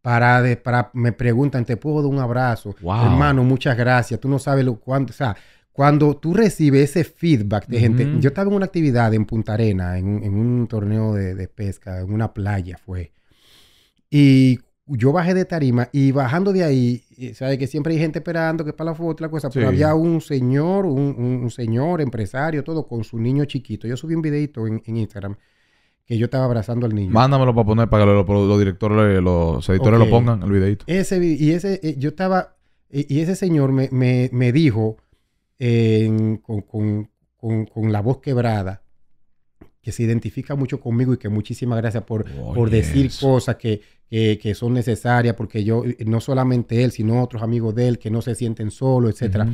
Para, de, me preguntan, ¿te puedo dar un abrazo? Wow. Hermano, muchas gracias. Tú no sabes lo cuánto, o sea, cuando tú recibes ese feedback de gente, yo estaba en una actividad en Punta Arena, en, un torneo de, de, pesca, en una playa fue. Y yo bajé de tarima y bajando de ahí, sabe que siempre hay gente esperando que es para la foto la cosa, pero había un señor, un, señor, empresario, todo, con su niño chiquito. Yo subí un videito en, Instagram que yo estaba abrazando al niño. Mándamelo para poner, para que los, directores, los editores lo pongan, el videito. Ese, y ese, eh, yo estaba, y ese señor me, dijo con, la voz quebrada, que se identifica mucho conmigo y que muchísimas gracias por, decir cosas que, que, son necesarias, porque yo, eh, no solamente él, sino otros amigos de él que no se sienten solos, etcétera.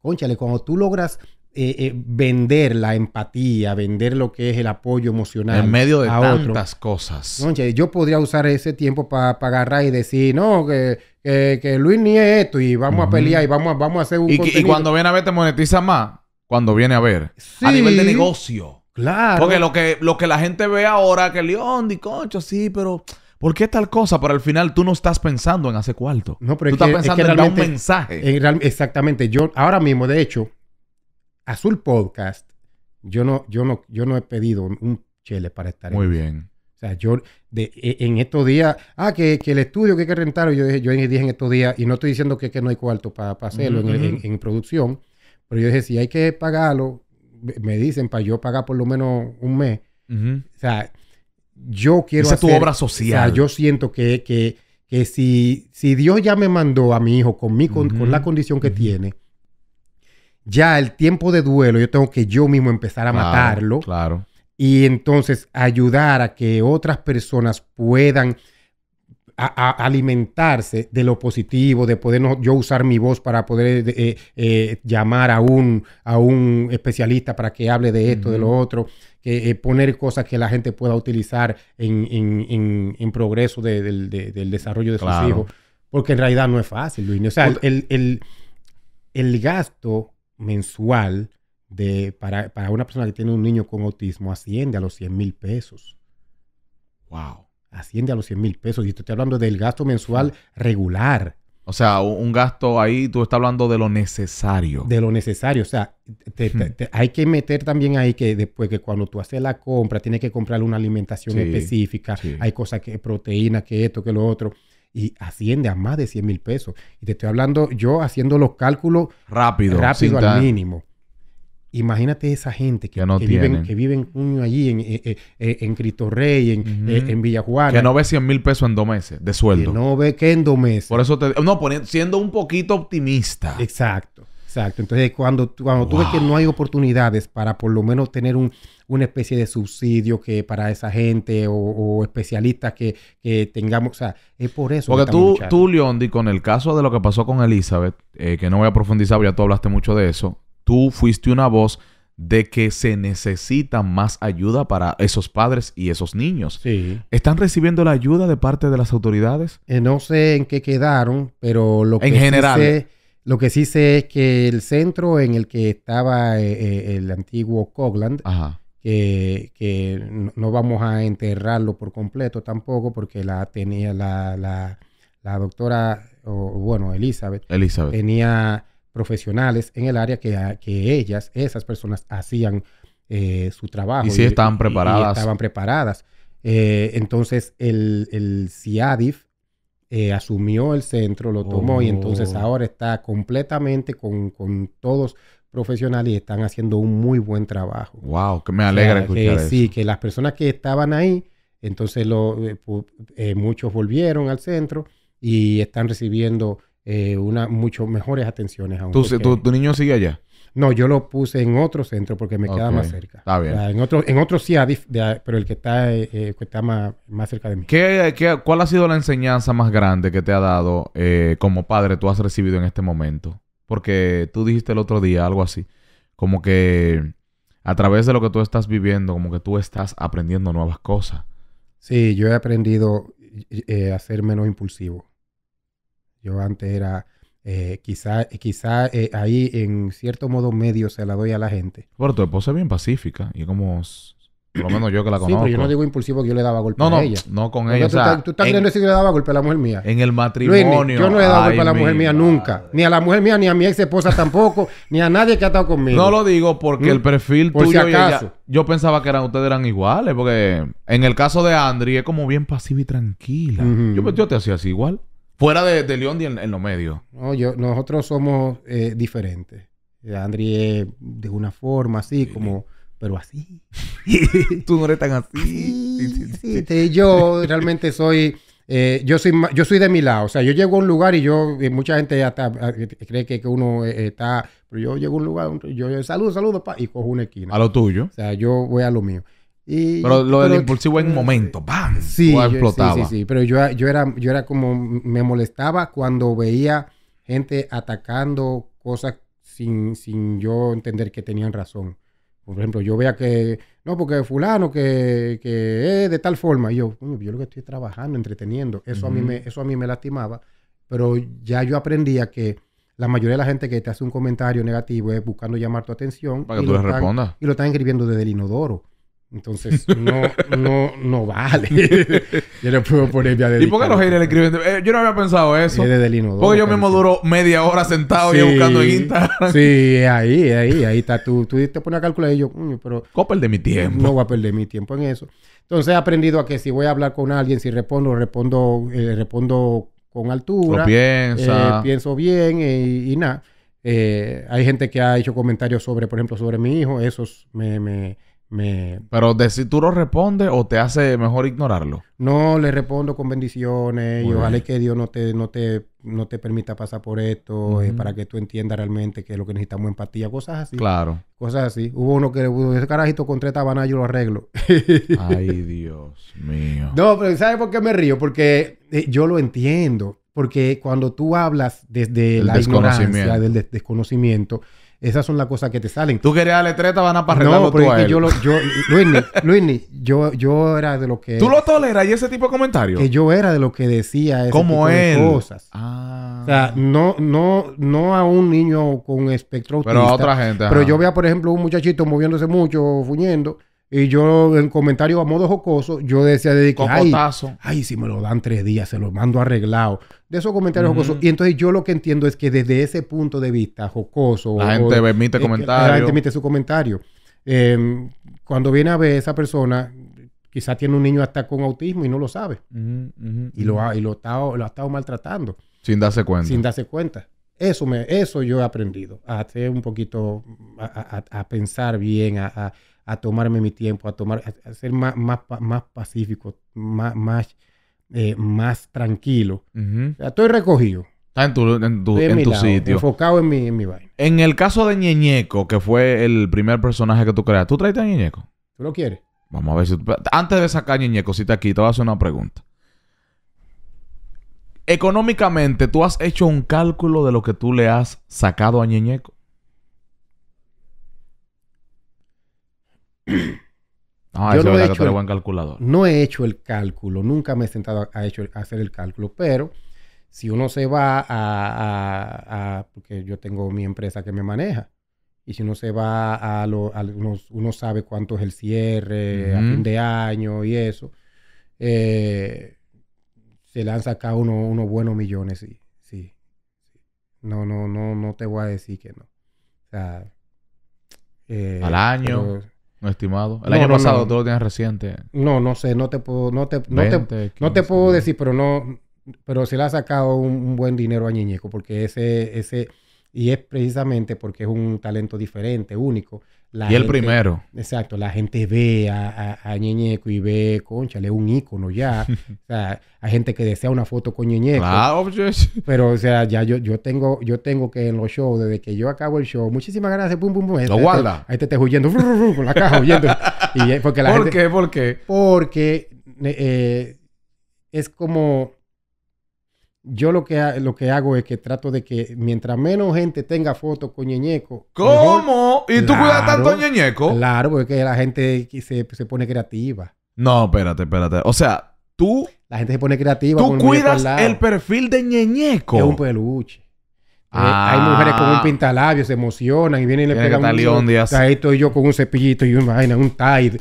Conchale, cuando tú logras eh, eh, vender la empatía, vender lo que es el apoyo emocional. En medio de tantas cosas. Conchale, yo podría usar ese tiempo para agarrar y decir, no, que, que, Luis ni es esto, y vamos a pelear, y vamos, vamos a hacer un. Y, y cuando viene a ver, te monetiza más. Cuando viene a ver. A nivel de negocio. Claro. Porque lo que, lo que la gente ve ahora, que León, y concho, sí, pero ¿Por qué tal cosa? para el final tú no estás pensando en hacer cuarto. No, pero es que, pensando en un mensaje. Eh, eh, exactamente. Yo ahora mismo, de hecho, Azul Podcast, yo no, yo no, yo no he pedido un chele para estar. Muy bien. O sea, yo de, e, en estos días, ah, que, el estudio que hay que rentar, yo dije, yo dije en estos días, y no estoy diciendo que, no hay cuarto para hacerlo en, producción, pero yo dije, si hay que pagarlo, me dicen para yo pagar por lo menos un mes. O sea, yo quiero Esa hacer, tu obra social. yo siento que, si, si, Dios ya me mandó a mi hijo con, con, la condición que tiene, ya el tiempo de duelo yo tengo que yo mismo empezar a matarlo. Claro. Y entonces ayudar a que otras personas puedan alimentarse de lo positivo, de poder yo usar mi voz para poder eh, eh, eh, llamar a un, a un especialista para que hable de esto, de lo otro, que, poner cosas que la gente pueda utilizar en, en, en, progreso del desarrollo de sus hijos. Porque en realidad no es fácil, Luis. O sea, el, el, gasto mensual de, para, para, una persona que tiene un niño con autismo asciende a los 100 mil pesos. Wow asciende a los 100 mil pesos. Y te estoy hablando del gasto mensual regular. O sea, un gasto ahí, tú estás hablando de lo necesario. De lo necesario. O sea, hmm. hay que meter también ahí que después que cuando tú haces la compra, tienes que comprar una alimentación específica. Hay cosas que proteína, que esto, que lo otro. Y asciende a más de 100 mil pesos. Y te estoy hablando yo haciendo los cálculos rápido, rápido al mínimo. Imagínate esa gente que, viven, allí en, en, eh, eh, eh, en Cristo Rey, en, Villajuana. Que no ve 100 mil pesos en dos meses de sueldo. no ve que en dos meses. Por eso te... No, siendo un poquito optimista. Exacto, exacto. Entonces, cuando, cuando tú ves que no hay oportunidades para por lo menos tener un, una especie de subsidio que para esa gente o, especialistas que, tengamos. O sea, es por eso. Porque tú, tú, Leondi, con el caso de lo que pasó con Elizabeth, que no voy a profundizar, ya tú hablaste mucho de eso, tú fuiste una voz de que se necesita más ayuda para esos padres y esos niños. Sí. ¿Están recibiendo la ayuda de parte de las autoridades? Eh, no sé en qué quedaron, pero lo que Sí sé, lo que sí sé es que el centro en el que estaba eh, eh, el antiguo Cogland, que no vamos a enterrarlo por completo tampoco, porque la tenía la, doctora, o, bueno, Elizabeth, Elizabeth. tenía profesionales en el área que, ah, ellas, esas personas, hacían eh, su trabajo. Y sí estaban preparadas. estaban preparadas. Eh, entonces, el, el CIADIF eh, asumió el centro, lo tomó y entonces oh. ahora está completamente con, con todos profesionales y están haciendo un muy buen trabajo. ¡Wow! Que me alegra escuchar que, eso. Sí, que las personas que estaban ahí, entonces lo, muchos volvieron al centro y están recibiendo eh, una, mucho mejores atenciones. A tu, niño sigue allá? No, yo lo puse en otro centro porque me queda más cerca. Está bien. en otro, en otro sí, pero el que está, eh, eh, está más, cerca de mí. cuál ha sido la enseñanza más grande que te ha dado como padre tú has recibido en este momento? Porque tú dijiste el otro día algo así, como que a través de lo que tú estás viviendo, como que tú estás aprendiendo nuevas cosas. Sí, yo he aprendido a ser menos impulsivo. Yo antes era, quizás, eh, quizá, eh, ahí en cierto modo medio se la doy a la gente. Bueno, tu esposa es bien pacífica y como por lo menos yo que la conozco. Sí, pero yo no digo impulsivo que yo le daba golpe a ella. No, con ella. Tú, estás, tú le daba golpe a la mujer mía. En el matrimonio. yo no le he dado golpe a la mujer mía nunca. Ni a la mujer mía, ni a mi ex esposa tampoco, ni a nadie que ha estado conmigo. No lo digo porque el mm, perfil tuyo Y yo pensaba que eran, ustedes eran iguales, porque en el caso de Andri es como bien pasiva y tranquila. yo, yo te hacía así igual. Fuera de, León y en, en, los medios. No, yo, nosotros somos eh, diferentes. Andri de una forma así, como pero así. Tú no eres tan así. Este, yo realmente soy, eh, yo soy, yo soy de mi lado. O sea, yo llego a un lugar y yo, eh, mucha gente ah, cree que, uno está, pero yo llego a un lugar, yo, saludo, saludo, pa, y cojo una esquina. A lo tuyo. O sea, yo voy a lo mío pero lo del impulsivo en momento, ¡bam! Eh, sí, yo, explotaba. Sí, sí, pero yo, yo, era, yo era como, me molestaba cuando veía gente atacando cosas sin, yo entender que tenían razón. Por ejemplo, yo veía que, no, porque fulano que, de tal forma. Y yo, yo lo que estoy trabajando, entreteniendo, eso, a mí me, eso a mí me lastimaba. Pero ya yo aprendía que la mayoría de la gente que te hace un comentario negativo es buscando llamar tu atención. Para Y lo están escribiendo desde el inodoro. Entonces, no, no, no vale. yo le puedo poner ya de ¿Y por qué los haters le escriben? Eh, yo no había pensado eso. inodoro. Porque yo mismo duro media hora sentado y buscando en Instagram. Sí, ahí, ahí, ahí está. Tú, tú te pones a calcular y yo, pero... ¿Cómo perder mi tiempo? No voy a perder mi tiempo en eso. Entonces, he aprendido a que si voy a hablar con alguien, si respondo, respondo, eh, respondo con altura. Lo piensa. Eh, pienso bien y, nada. hay gente que ha hecho comentarios sobre, por ejemplo, sobre mi hijo. Esos me me... Pero de si tú lo respondes o te hace mejor ignorarlo. No, le respondo con bendiciones Yo, y ojalá que Dios no te, no te, no te permita pasar por esto eh, para que tú entiendas realmente que es lo que necesitamos empatía, cosas así. Claro. Cosas así. Hubo uno que ese carajito con tres tabanas yo lo arreglo. Ay, Dios mío. No, pero ¿sabes por qué me río? Porque eh, yo lo entiendo. Porque cuando tú hablas desde la ignorancia, del desconocimiento, esas son las cosas que te salen. Tú querías treta, van a para No, pero yo, yo, yo, era de lo que. ¿Tú lo toleras y ese tipo de comentarios? Que yo era de lo que decía ese Como él. cosas. Ah. O sea, no, no, no a un niño con espectro Pero a otra gente. Pero yo veía, por ejemplo, un muchachito moviéndose mucho, fuñendo. Y yo, en comentarios a modo jocoso, yo decía de ay, ay, si me lo dan tres días, se lo mando arreglado. De esos comentarios jocosos. Y entonces yo lo que entiendo es que desde ese punto de vista jocoso... La gente emite comentarios. La gente emite su comentario. Em, cuando viene a ver esa persona, quizás tiene un niño hasta con autismo y no lo sabe. y lo ha, y lo, ha estado maltratando. Sin darse cuenta. Sin darse cuenta. Eso, me, eso yo he aprendido. A hacer un poquito, a pensar bien, a, a tomarme mi tiempo, a, tomar, a, ser más, más, pacífico, más, eh, más tranquilo. estoy recogido. Está en tu, en tu, sitio. Enfocado en mi, en vaina. En el caso de Ñeñeco, que fue el primer personaje que tú creas, ¿tú traiste a Ñeñeco? ¿Tú lo quieres? Vamos a ver Antes de sacar a Ñeñeco, si te aquí, te voy a hacer una pregunta. Económicamente, ¿tú has hecho un cálculo de lo que tú le has sacado a Ñeñeco? Ah, no he, hecho el, buen no he hecho el cálculo, nunca me he sentado a, hecho, hacer el cálculo, pero si uno se va a, porque yo tengo mi empresa que me maneja, y si uno se va a, uno, sabe cuánto es el cierre, a fin de año y eso, eh, se lanza acá uno, unos buenos millones, sí, sí. No, no, no, no te voy a decir que no. O sea, eh, al año estimado. El año pasado no. tú lo reciente. No, no sé, no te puedo, no te, puedo decir, pero no, pero se le ha sacado un, buen dinero a Ñeñeco, porque ese, ese, y es precisamente porque es un talento diferente, único y el primero. Exacto, la gente ve a, a, Ñeñeco y ve, conchale, un ícono ya. o sea, hay gente que desea una foto con Ñeñeco. Claro, pero, o sea, ya yo, yo tengo yo tengo que en los shows, desde que yo acabo el show, muchísimas gracias, pum, pum, pum. Lo guarda. Ahí te estás huyendo, con la caja huyendo. Y, eh, porque la ¿Por gente, qué? ¿Por qué? Porque eh, es como yo lo que, lo que hago es que trato de que mientras menos gente tenga fotos con ñeñeco. ¿Cómo? ¿Y tú cuidas tanto ñeñeco? Claro, porque la gente se, se, pone creativa. No, espérate, espérate. O sea, tú. La gente se pone creativa. Tú cuidas el, perfil de ñeñeco. Es un peluche. Eh, hay mujeres con un ah. pintalabios, se emocionan y vienen y le pegan un. Ahí estoy yo con un cepillito y una vaina, un Tide.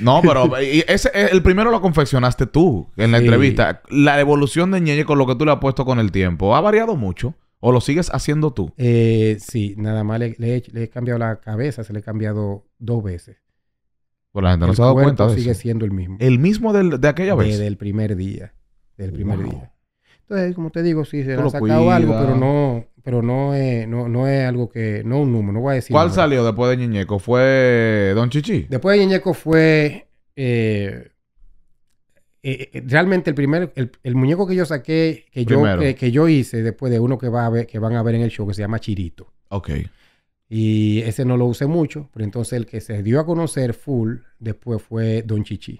No, pero ese, eh, el primero lo confeccionaste tú en la entrevista. La evolución de Ñeñe con lo que tú le has puesto con el tiempo, ¿ha variado mucho? ¿O lo sigues haciendo tú? Eh, sí, nada más le, he cambiado la cabeza, se le he cambiado dos veces. Pues la gente no se ha dado cuenta sigue siendo el mismo. ¿El mismo de aquella vez? Desde primer día. Del primer día. Entonces, como te digo, sí, se le ha sacado algo, pero no, pero no es, no, no es algo que, no un número, no voy a decir. ¿Cuál salió después de Ñeñeco? ¿Fue Don Chichi? Después de Ñeñeco fue, eh, eh, eh, realmente el primer, el, muñeco que yo saqué, que yo, que, yo hice después de uno que, va a ver, que van a ver en el show, que se llama Chirito. Ok. Y ese no lo usé mucho, pero entonces el que se dio a conocer full después fue Don Chichi.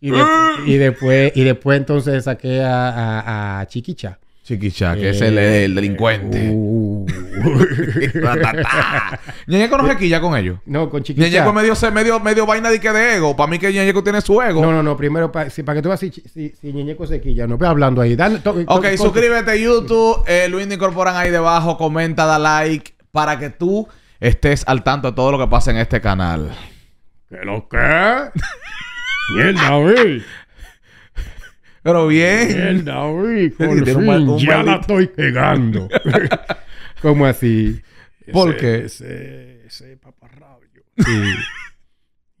y, después, y después entonces saqué a Chiquicha. Chiquicha, que es el, eh, delincuente. Uh, Ñeñeco no se quilla con ellos. No, con Chiquichá. Ñeñeco medio, medio, medio vaina de que de ego. Para mí que Ñeñeco tiene su ego. No, no, no. Primero, para si, que tú veas si, si, si, Ñeñeco se quilla. No estoy hablando ahí. ok, suscríbete a YouTube. Eh, Luis incorporan ahí debajo. Comenta, da like. Para que tú estés al tanto de todo lo que pasa en este canal. ¿Qué lo que? Mierda, pero bien. Mierda, uy, por ya la estoy pegando. ¿Cómo así? Porque ese, ese paparrabio. Sí.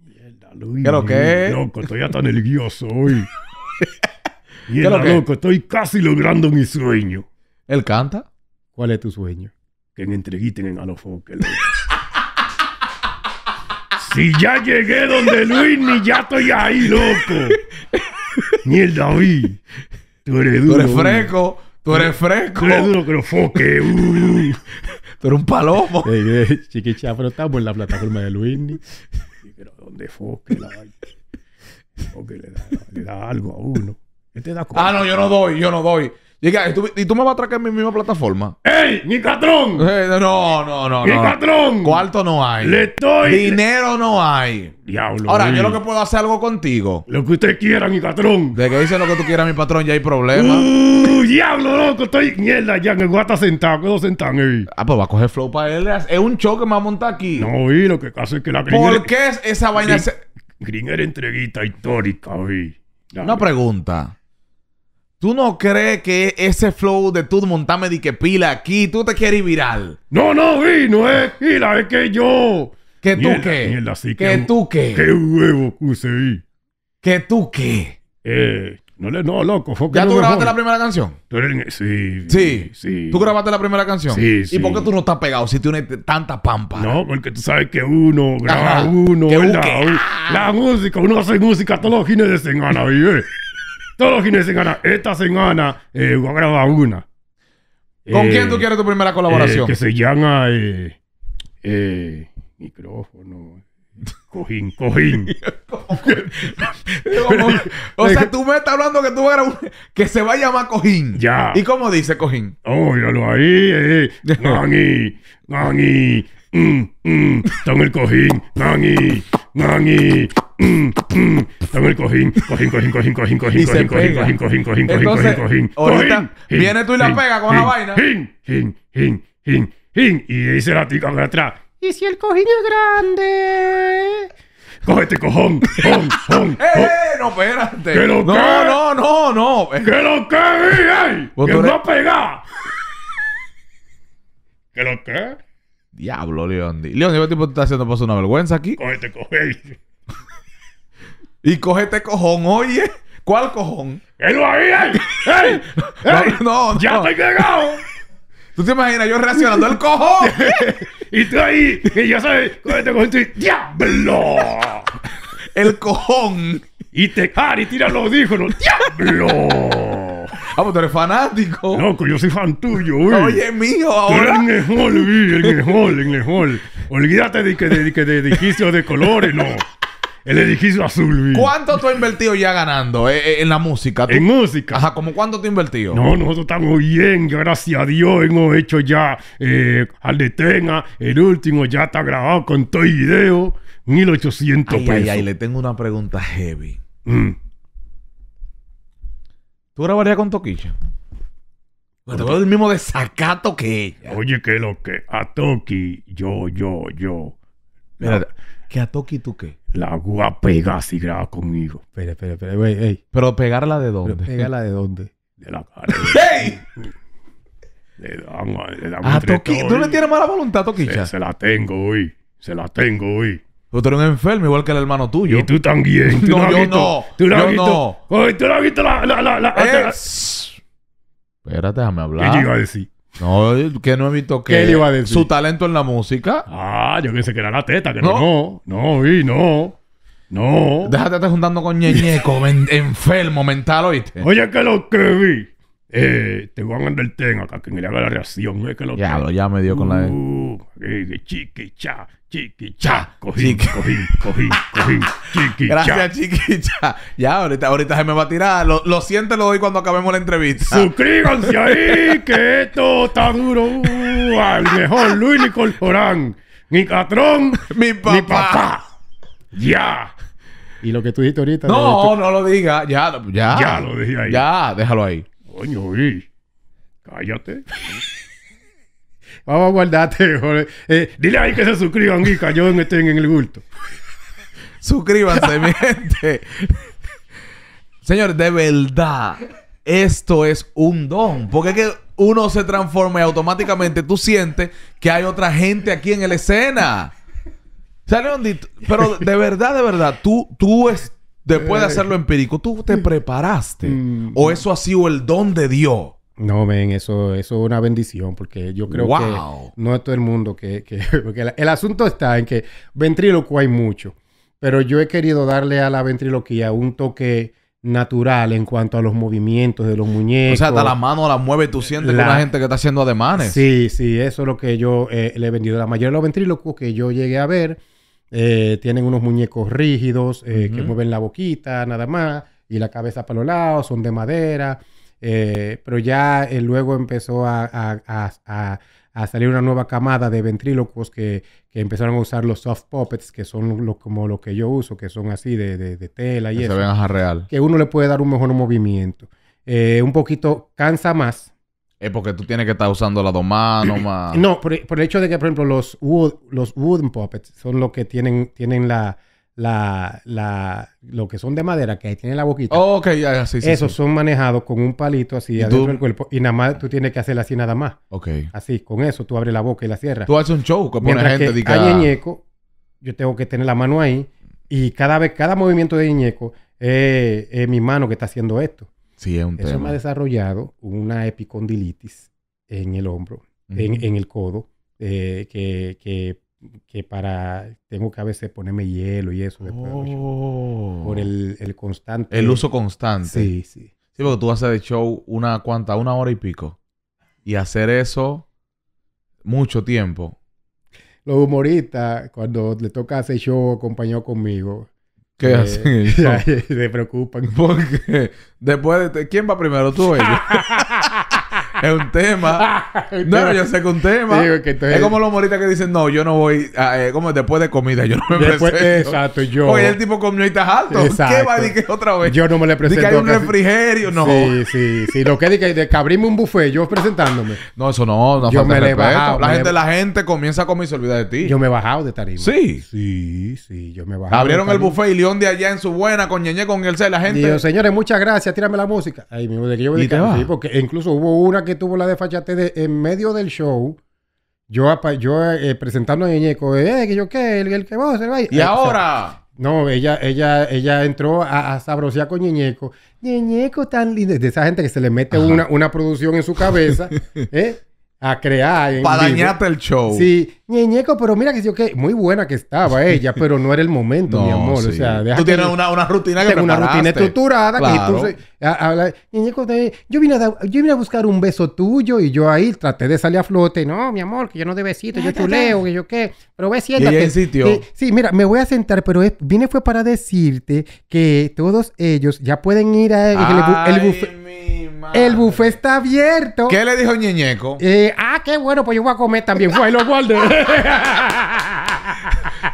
Mierda, Luis. ¿Qué que Loco, estoy tan nervioso hoy. Mierda, ¿Qué loco, estoy casi logrando mi sueño. ¿Él canta? ¿Cuál es tu sueño? Que me entreguiten en los loco. si ya llegué donde Luis, ni ya estoy ahí, loco. Mierda, el Tú eres duro. Tú eres fresco. Tú eres fresco. Tú eres duro que lo foque. Uh. tú eres un palomo. Chiquicha, pero estamos en la plataforma de Luis pero ¿dónde foque la Foque le da, le da algo a uno. Este ah, no, yo no doy, yo no doy. ¿y tú, me vas a atracar en mi misma plataforma? ¡Ey! ¡Nicatrón! Eh, no, no, no. ¡Mi patrón! Cuarto no hay. Le estoy. Dinero no hay. Diablo. Ahora, yo lo que puedo hacer algo contigo. Lo que usted quiera, mi patrón. De que dice lo que tú quieras, mi patrón, ya hay problema. ¡Uh! ¡Diablo, loco! Estoy mierda ya, Me voy a estar sentado, quedo sentado, ahí. Eh. Ah, pues va a coger flow para él. Es un show que me va a montar aquí. No, y lo que pasa es que la que. ¿Por qué esa vaina se... entreguita histórica, vi. Una pregunta. ¿Tú no crees que ese flow de tú montarme de que pila aquí, tú te quieres viral? No, no, vi, no es pila, es que yo. ¿Que tú qué? ¿Que, tú qué? ¿Qué huevo vi. ¿Que tú qué? Eh, no, no, loco. Fue que ¿Ya tú grabaste la primera canción? Sí, sí. Sí. ¿Tú grabaste la primera canción? Sí, sí. ¿Y por qué tú no estás pegado si tienes tanta pampa? No, porque tú sabes que uno graba uno, La, ah. música, uno hace música todos los fines de semana, vive. Todos los quienes se semana, esta semana, eh, voy a grabar una. ¿Con quién eh, tú quieres tu primera colaboración? Eh, que se llama eh, micrófono. Cojín, cojín. o sea, tú me estás hablando que tú vas a que se va a llamar cojín. Ya. ¿Y cómo dice cojín? Oh, míralo ahí, eh. Nani, nani, mm, mm. el cojín, nani, nani, Dame el cojín, cojín, cojín, cojín, cojín, cojín, cojín, cojín, cojín, cojín, cojín, cojín, cojín, Ahorita viene tú y la pega con la vaina. Y dice la tica de atrás. ¿Y si el cojín es grande? Cógete cojón, cojón, cojón. ¡Eh, no, espérate! ¡Que lo No, no, no, no. ¡Que lo que, ¡Que va a pegar! ¿Que lo que? Diablo, Leondi. Leondi, ¿qué tipo te está haciendo pasar una vergüenza aquí? Cógete cojón. Y coge este cojón, oye. ¿Cuál cojón? ¡Él ahí, ¡Ey! No, no, ¡Ya estoy cagado! ¿Tú te imaginas yo reaccionando al cojón? y tú ahí, y yo soy, este cojón, y ¡Diablo! El cojón. Y te cari y tira los audífonos. ¡Diablo! Ah, pues tú eres fanático. No, que yo soy fan tuyo, güey. Oye, mío, ahora. Tú el mejor, güey. el mejor, el mejor. Olvídate de que de, de, de edificios de colores, no. El edificio azul. ¿Cuánto tú has invertido ya ganando eh, eh, en la música? En música. Ajá, ¿cómo cuánto tú has invertido? No, nosotros estamos bien, gracias a Dios. Hemos hecho ya eh, Al Tenga... el último ya está grabado con todo el video. 1800 pesos. Ay, ay, le tengo una pregunta heavy. Mm. ¿Tú grabarías con Toquicha? Pero todo el mismo desacato que ella. Oye, que lo que a Toki, yo, yo, yo. Mira, ¿Que a Toki tú qué? La voy a pegar si graba conmigo. Espera, espera, espera. Ey, ey. ¿Pero pegarla de dónde? Pero ¿Pegarla de dónde? De la cara. ¡Ey! Le damos, le damos ¿A ah, Toki, ¿Tú le tienes mala voluntad, Toquicha? Se, se la tengo hoy. Se la tengo hoy. Tú eres un enfermo igual que el hermano tuyo. Y tú también. ¿Tú no, no, yo no. Tú no yo no. Oye, tú no has visto la... la, la, la, eh, Espérate, déjame hablar. ¿Qué llega a decir? No, que no he visto que. ¿Qué iba a decir? Su talento en la música. Ah, yo pensé que era la teta, que no. No, no, y no. No. Déjate estar juntando con ñeñeco, enfermo mental, oíste. Oye, que lo creí. Eh, te voy a andar ten acá, que me le haga la reacción. Es que lo ya, ya me dio con la. Uh, eh, chiquicha, chiquicha. Cogí, cogí, cogí, cogí, Gracias, chiquicha. Ya, ahorita, ahorita se me va a tirar. Lo, lo siento, lo doy cuando acabemos la entrevista. Suscríbanse ahí, que esto está duro. Uh, al mejor Luis Nicolorán. mi patrón, mi papá. Mi papá. Ya. Y lo que tú dijiste ahorita. No, no lo diga. Ya, ya. Ya lo dije ahí. Ya, déjalo ahí. Coño, uy, cállate. Vamos a guardarte, eh, dile ahí que se suscriban y cayó en, en el bulto. Suscríbanse, mi gente. Señor, de verdad, esto es un don. Porque es que uno se transforma y automáticamente tú sientes que hay otra gente aquí en la escena. Pero de verdad, de verdad, tú, tú, es, Después de hacerlo empírico, ¿tú te preparaste? Mm, ¿O eso ha sido el don de Dios? No, ven, eso, es una bendición, porque yo creo que no es todo el mundo que... que el, asunto está en que ventríloco hay mucho, pero yo he querido darle a la ventriloquía un toque natural en cuanto a los movimientos de los muñecos. O sea, hasta la mano la mueve y tú sientes la... una gente que está haciendo ademanes. Sí, sí, eso es lo que yo eh, le he vendido. La mayoría de los ventrílocos que yo llegué a ver eh, tienen unos muñecos rígidos eh, que mueven la boquita nada más y la cabeza para los lados, son de madera. Eh, pero ya luego empezó a, salir una nueva camada de ventrílocos que, empezaron a usar los soft puppets, que son lo, como lo que yo uso, que son así de, tela y eso. real. Que uno le puede dar un mejor movimiento. un poquito cansa más, es porque tú tienes que estar usando las dos manos más. No, por, el hecho de que, por ejemplo, los, los wooden puppets son los que tienen, tienen la, la, lo que son de madera, que ahí tienen la boquita. Oh, ya, sí, Esos son manejados con un palito así adentro del cuerpo y nada más tú tienes que hacer así nada más. Ok. Así, con eso tú abres la boca y la cierras. Tú haces un show que gente que yo tengo que tener la mano ahí y cada vez, cada movimiento de ñeco eh, es mi mano que está haciendo esto. Sí, Eso me ha desarrollado una epicondilitis en el hombro, en, el codo, eh, que, para... Tengo que a veces ponerme hielo y eso después Por oh. el, constante... El uso constante. Sí, sí. Sí, porque tú haces de show una cuanta, una hora y pico. Y hacer eso mucho tiempo. Los humoristas, cuando le toca hacer show acompañado conmigo, ¿Qué eh, hacen ellos? Se preocupan. Porque después de... ¿Quién va primero, tú o ellos? es un tema. no, yo sé que un tema. Es como los moritas que dicen, no, yo no voy, a, eh, como después de comida, yo no me presento. Exacto, yo. Oye, el tipo comió y está alto. ¿Qué va a decir otra vez? Yo no me le presento. Dice que hay un refrigerio, no. Sí, sí, sí. Lo que dije, de que abrimos un buffet, yo presentándome. No, eso no, no yo me le bajado, La gente, la gente comienza a comer y se olvida de ti. Yo me he bajado de tarima. Sí. Sí, sí, yo me he bajado. Abrieron el buffet y León de allá en su buena, con ñeñe, con el C, la gente. Digo, señores, muchas gracias, tírame la música. Ay, mi que yo me a Sí, porque incluso hubo una que tuvo la de de, en medio del show, yo, yo eh, presentando a Ñeco, eh, que yo qué, el, que vos, el baile. Y ahora. no, ella, ella, ella entró a, a sabrosear con Ñeñeco. Ñeñeco tan lindo. De esa gente que se le mete una, una, producción en su cabeza. ¿eh? a crear. Para dañarte el show. Sí, ñeñeco, pero mira que yo que muy buena que estaba ella, pero no era el momento, mi amor. O sea, Tú tienes una, una, rutina que tengo una rutina estructurada claro. que yo vine, a, yo vine a buscar un beso tuyo y yo ahí traté de salir a flote. No, mi amor, que yo no de besito, yo chuleo, que yo qué. Pero ve siéntate. Que, sí, mira, me voy a sentar, pero es, vine fue para decirte que todos ellos ya pueden ir a el, el, el buffet está abierto. ¿Qué le dijo Ñeñeco? Eh, ah, qué bueno, pues yo voy a comer también. Fue lo guardé.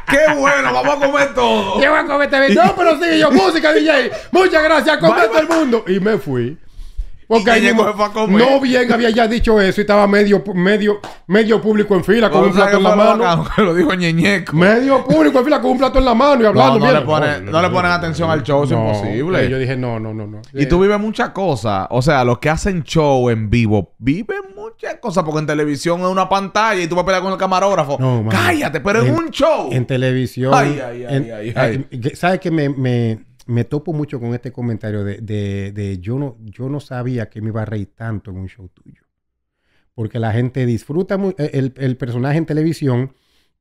¡Qué bueno! ¡Vamos a comer todo! Yo voy a comer también. No, pero sigue yo. Música, DJ. Muchas gracias. Comer todo el mundo. Y me fui. Porque no bien había ya dicho eso y estaba medio, medio, medio público en fila con un plato en la mano. lo dijo Ñeñeco. Medio público en fila con un plato en la mano y hablando. No, no, le, ponen, no le ponen atención al show, es imposible. Eh, yo dije, no, no, no, no. Y tú eh, vives muchas cosas. O sea, los que hacen show en vivo viven muchas cosas. Porque en televisión es una pantalla y tú vas a pelear con el camarógrafo. Cállate, pero es un show. En televisión. Ay, ay, ay, ay. ¿Sabes qué me me topo mucho con este comentario de, yo, no, yo no sabía que me iba a reír tanto en un show tuyo. Porque la gente disfruta eh, el, personaje en televisión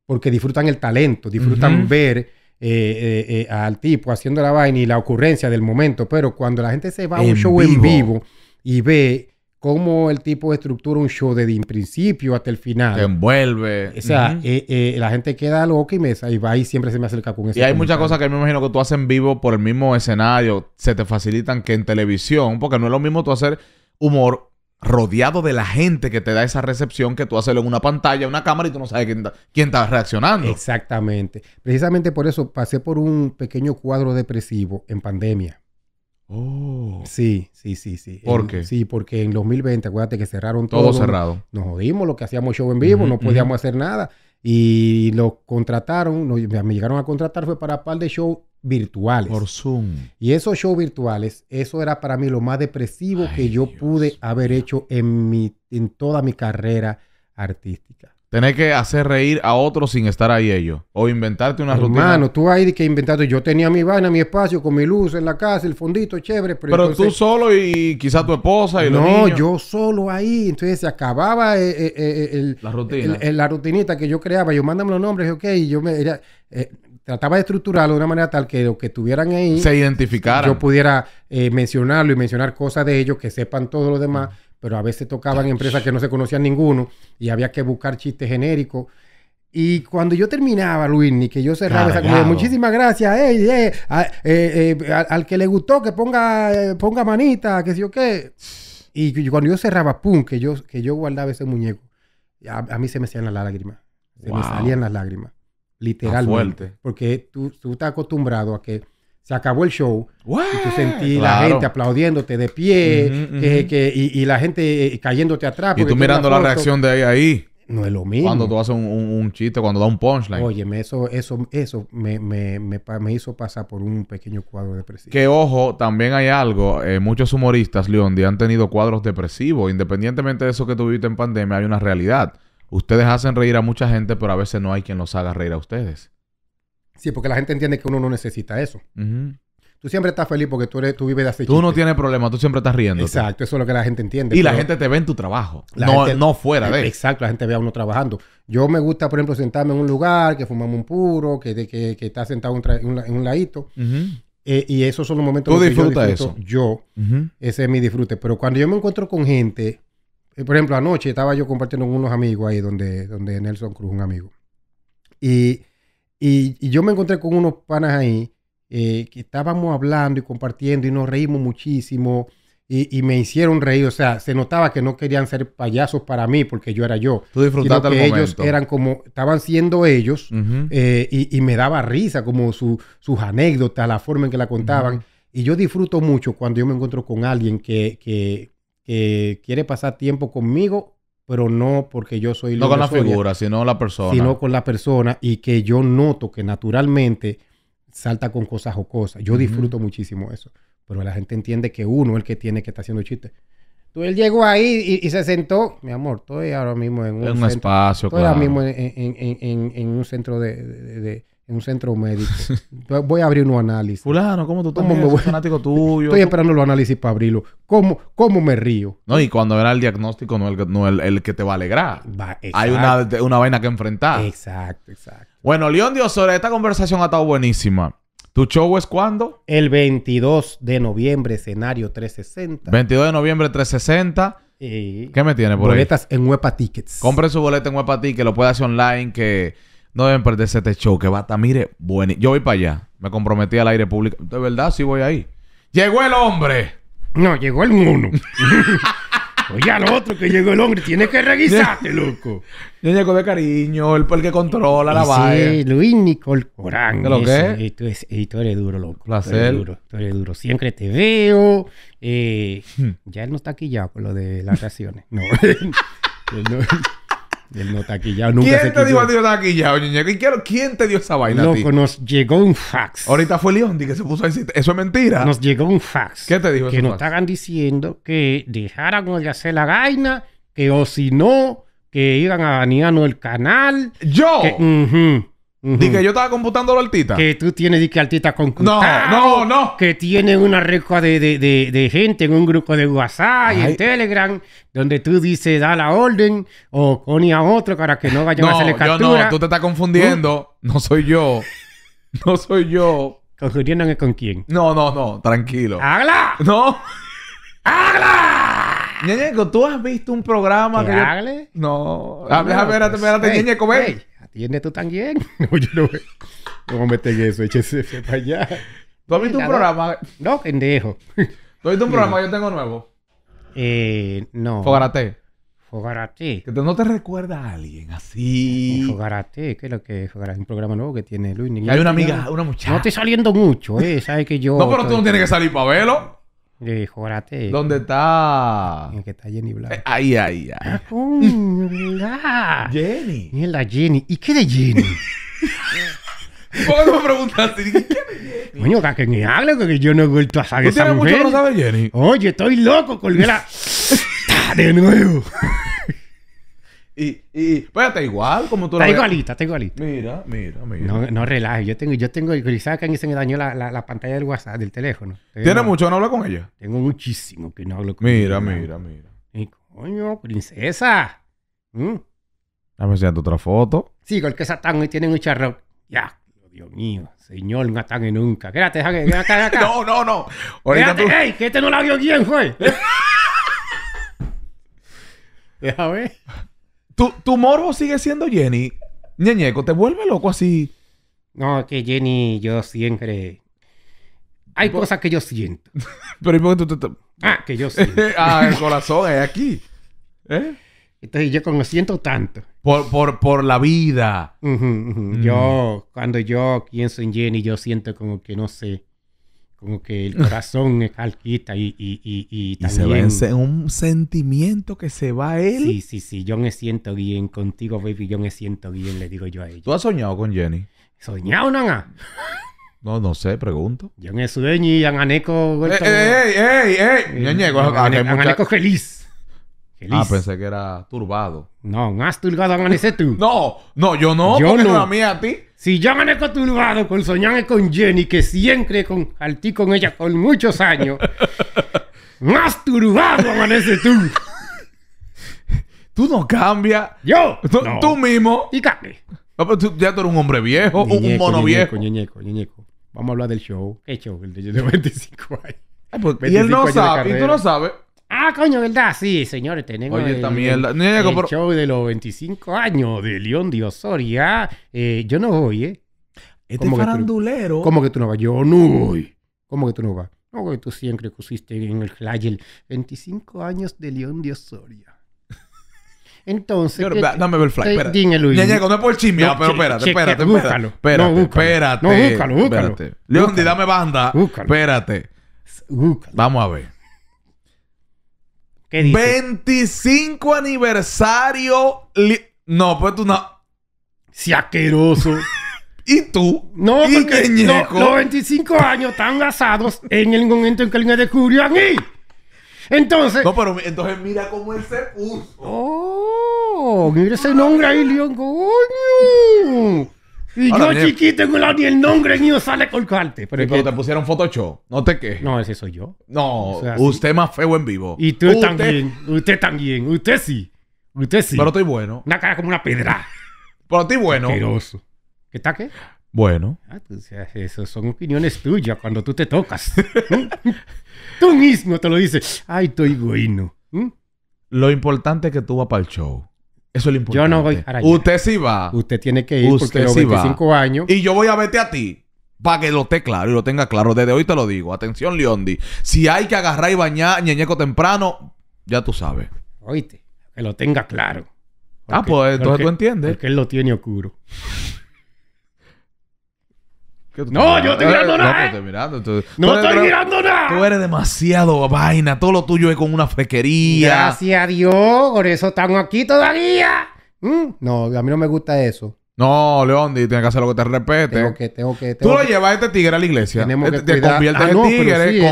porque disfrutan el talento, disfrutan ver eh, eh, al tipo haciendo la vaina y la ocurrencia del momento. Pero cuando la gente se va a un show en vivo y ve cómo el tipo estructura un show desde el principio hasta el final. Te envuelve. O sea, eh, eh, la gente queda loca y, me, y va y siempre se me acerca con eso. Y hay muchas cosas que me imagino que tú haces en vivo por el mismo escenario, se te facilitan que en televisión, porque no es lo mismo tú hacer humor rodeado de la gente que te da esa recepción que tú hacerlo en una pantalla, una cámara y tú no sabes quién, quién está reaccionando. Exactamente. Precisamente por eso pasé por un pequeño cuadro depresivo en pandemia. Oh. Sí, sí, sí, sí. ¿Por qué? Sí, porque en 2020, acuérdate que cerraron todo. Todo cerrado. Nos, jodimos lo que hacíamos show en vivo, no podíamos hacer nada. Y lo contrataron, me llegaron a contratar, fue para un par de shows virtuales. Por Zoom. Y esos shows virtuales, eso era para mí lo más depresivo que yo pude haber hecho en, mi, en toda mi carrera artística. Tener que hacer reír a otros sin estar ahí ellos. O inventarte una rutina. Hermano, tú ahí que inventaste. Yo tenía mi vaina, mi espacio, con mi luz en la casa, el fondito, chévere. Pero, tú solo y quizás tu esposa y no, No, yo solo ahí. Entonces se acababa eh, eh, eh, la rutina. la rutinita que yo creaba. Yo mándame los nombres, ok. Y yo me... trataba de estructurarlo de una manera tal que lo que estuvieran ahí se identificaran. Yo pudiera mencionarlo y mencionar cosas de ellos que sepan todos los demás. Ah pero a veces tocaban empresas que no se conocían ninguno y había que buscar chistes genéricos. Y cuando yo terminaba, Luis, ni que yo cerraba muchísimas gracias, eh, eh, eh, al, que le gustó que ponga, ponga manita, que sé yo qué. Y cuando yo cerraba, pum, que yo, que yo guardaba ese muñeco, a, mí se me salían las lágrimas. Se me salían las lágrimas. Literalmente. Porque tú, tú estás acostumbrado a que se acabó el show. Y tú sentí la gente aplaudiéndote de pie Que, y, la gente eh, cayéndote atrás. Y tú mirando la reacción de ahí ahí. No es lo mismo. Cuando tú haces un, un, chiste, cuando da un punchline. Oye, eso, eso, eso me, hizo pasar por un pequeño cuadro depresivo. Que ojo, también hay algo. Eh, muchos humoristas, leon han tenido cuadros depresivos. Independientemente de eso que tú viviste en pandemia, hay una realidad. Ustedes hacen reír a mucha gente, pero a veces no hay quien los haga reír a ustedes. Sí, porque la gente entiende que uno no necesita eso. Tú siempre estás feliz porque tú, eres, tú vives de Tú no tienes problema, tú siempre estás riendo. Exacto, eso es lo que la gente entiende. Y la gente te ve en tu trabajo, no, no, fuera de Exacto, la gente ve a uno trabajando. Yo me gusta, por ejemplo, sentarme en un lugar, que fumamos un puro, que, que, que está sentado en un, un, ladito. Eh, y esos son los momentos ¿Tú disfrutas eso? Yo, ese es mi disfrute. Pero cuando yo me encuentro con gente, eh, por ejemplo, anoche estaba yo compartiendo con unos amigos ahí, donde, donde Nelson Cruz, un amigo. Y y, yo me encontré con unos panas ahí eh, que estábamos hablando y compartiendo y nos reímos muchísimo y, me hicieron reír. O sea, se notaba que no querían ser payasos para mí porque yo era yo. Tú disfrutaste que ellos eran como, estaban siendo ellos eh, y, me daba risa como sus anécdotas, la forma en que la contaban. Y yo disfruto mucho cuando yo me encuentro con alguien que, que, que quiere pasar tiempo conmigo pero no porque yo soy No con la figura, sino la persona. Sino con la persona y que yo noto que naturalmente salta con cosas o cosas. Yo disfruto muchísimo eso, pero la gente entiende que uno es el que tiene que estar haciendo chistes. Tú, él llegó ahí y, se sentó. Mi amor, estoy ahora mismo en un, en un espacio, ahora mismo en, un centro de en un centro médico. voy a abrir un análisis. Fulano, ¿cómo tú estás? fanático tuyo? Estoy esperando los análisis para abrirlo. ¿Cómo, ¿Cómo me río? No, y cuando era el diagnóstico, no el, el, que te va a alegrar. Hay una, una, vaina que enfrentar. Exacto, exacto. Bueno, León Dios, sobre esta conversación ha estado buenísima. ¿Tu show es cuándo? El 22 de noviembre, escenario 360. 22 de noviembre, 360. Eh, ¿Qué me tiene por Boletas en Huepa Tickets. Compre su boleta en Huepa Tickets, lo puede hacer online que... No deben perderse este show que va estar, mire, bueno. Yo voy para allá. Me comprometí al aire público. De verdad, sí voy ahí. Llegó el hombre. No, llegó el mono. Oye, al otro que llegó el hombre, Tiene que revisarte, loco. Yo llego de cariño, el, que controla la vaina. Sí, Luis Nicol Corán. lo que? Tú, es, tú eres duro, loco. Placer. Tú eres duro, Siempre te veo. Eh, hmm. ya él no está aquí ya con lo de las reacciones no. ¿Quién te dio quién te dio esa vaina nos llegó un fax. Ahorita fue León que se puso a decir... Eso es mentira. Nos llegó un fax. ¿Qué te dijo Que nos estaban diciendo que dejaran de hacer la vaina, que o si no, que iban a no el canal. ¡Yo! Uh yo estaba computando los artistas. Que tú tienes, di que artistas No, no, no. Que tiene una recua de, de, de, gente en un grupo de WhatsApp y en Telegram, donde tú dices, da la orden o pone a otro para que no vayan a hacerle captura. Yo no, tú te estás confundiendo. No soy yo. No soy yo. ¿Confundiéndome con quién? No, no, no. Tranquilo. ¡Hágala! No. ¡Hágala! Ñeñeco, ¿tú has visto un programa que, que yo... No. Espérate, pues, espérate, Ñeñeco, ven. ¿Tienes tú también? No, yo no. me meten eso? Échese para allá. ¿Tú has visto un programa? No, pendejo. ¿Tú has visto un programa yo tengo nuevo? Eh, no. Fogarate. Fogarate. Que no te recuerda a alguien así. Eh, Fogarate, ¿qué es lo que es Fogarate? Un programa nuevo que tiene Luis. Hay una amiga, una muchacha. No estoy saliendo mucho, ¿eh? Sabes que yo. No, pero tú no tienes que salir para verlo. Eh, ¿Dónde está? En está Jenny Blanco. Eh, ahí, ahí, ahí. Ah, Jenny. ¿Y qué de Jenny? ¿Cómo me preguntaste? ¿Qué Jenny? Coño, que ni hable, que yo no he vuelto a saber esa mujer. mucho no Jenny? Oye, estoy loco, colgué la... de nuevo. Y, y, Pues igual, como tú Está igualita, está igualita. Mira, mira, mira. No, no relaje. Yo tengo, yo tengo, quizás que a mí se me dañó la, la, pantalla del WhatsApp, del teléfono. ¿Tiene mucho no habla con ella? Tengo muchísimo que no hablo con Mira, ella, Mira, mira, mira. Y coño, princesa. ¿Mm? Dame otra foto. Sí, con el que Satán y tienen un charro. Ya, Dios mío, señor, no tanque nunca. Quédate, déjame, déjame acá, No, no, no. Ahorita Quédate, ey, que este no la vio bien, fue. Déjame ver tu, morbo sigue siendo Jenny. Ñeñeco, te vuelve loco así. No, es que Jenny, yo siempre. Hay cosas que yo siento. Pero ¿y por qué tú te.? Ah, que yo siento. ah, el corazón es aquí. ¿Eh? Entonces yo como siento tanto. Por, por, por la vida. Mm. Yo, cuando yo pienso en Jenny, yo siento como que no sé como que el corazón es calquita y, y, y, y también... Y se va un sentimiento que se va a él. Sí, sí, sí, yo me siento bien contigo, baby, yo me siento bien, le digo yo a ella. ¿Tú has soñado con Jenny? ¿Soñado, nana? No, no sé, pregunto. Yo me sueño y en Aneco... Eh, eh, ¡Ey, ey, ey! ey! me Aneco feliz. Ah, pensé que era turbado. No, más has turbado amanece tú. No, no, yo no, yo no. a mí a ti. Si yo amanezco turbado con soñar con Jenny, que siempre compartí con ella con muchos años, más turbado amanece tú. tú no cambias. Yo. Tú, no. tú mismo. Y cambie. No, pero tú, ya tú eres un hombre viejo, un mono viejo. Ñeñeco, ñeñeco. Vamos a hablar del show. ¿Qué show? El de 25 años. Ah, pues, y él no sabe, y tú no sabes. Ah, coño, ¿verdad? Sí, señores, tenemos Oye, el, el, el, show de los 25 años de León de Osoria. Eh, yo no voy, ¿eh? Este como farandulero... ¿Cómo que tú no vas? Yo no voy. ¿Cómo que tú no vas? No, que tú siempre pusiste en el flyer 25 años de León de Osoria. Entonces. Pero, que, dame el fly. Espérate. Ñeñeco, no es por chimia, pero espérate, espérate, espérate. Búscalo. Espérate, espérate. No, búscalo, búscalo. León, dame banda. Búscalo. Espérate. Búscalo. Vamos a ver. 25 aniversario. No, pues tú no. Si asqueroso. ¿Y tú? No, porque no, los 25 años tan asados en el momento en que me descubrió a mí. Entonces. No, pero entonces mira cómo él se puso. ¡Oh! Mira ese nombre ahí, León. ¡Coño! Y yo chiquito en un lado ni el nombre mío sale con Pero te pusieron Photoshop. No te quejes. No, ese soy yo. No usted más feo en vivo. Y tú también. Usted también. Usted sí. Usted sí. Pero estoy bueno. Una cara como una pedra. Pero estoy bueno. Asqueroso. ¿Qué está qué? Bueno. Ah, tú, pues, o eso son opiniones tuyas cuando tú te tocas. tú mismo te lo dices. Ay, estoy bueno. Lo importante que tú vas para el show. Eso es lo importante. Yo no voy para allá. Usted sí va. Usted tiene que ir Usted porque sí 25 años. Y yo voy a verte a ti para que lo esté claro y lo tenga claro. Desde hoy te lo digo. Atención, Leondi. Si hay que agarrar y bañar ñeñeco temprano, ya tú sabes. Oíste, que lo tenga claro. ah, pues entonces tú entiendes. Porque él lo tiene oscuro no, yo estoy mirando eh, nada. No, estoy mirando. no estoy mirando nada. Tú eres demasiado vaina. Todo lo tuyo es con una frequería. Gracias a Dios. Por eso estamos aquí todavía. Mm, no, a mí no me gusta eso. No, León, tienes que hacer lo que te respete. Tengo que, tengo que. tú lo llevas a este tigre a la iglesia. Tenemos este, que te, conviertes ah, en tigre, en tigre,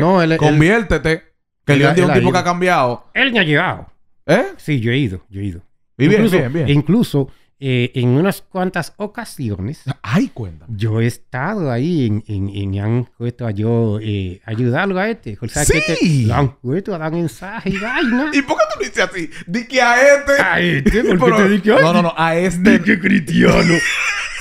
no, él, conviértete. que León es un tipo que ha cambiado. Él me ha llegado. ¿Eh? Sí, yo he ido, yo he ido. Y bien, bien. Incluso eh, en unas cuantas ocasiones. Ay, cuenta. Yo he estado ahí en, en, en han puesto a yo eh, ayudarlo a este. O sí. Que este, lo han puesto a dar mensaje y vaina. ¿Y por qué tú lo dices así? Di que a este. A este, porque te dije, No, no, no, a este. que cristiano.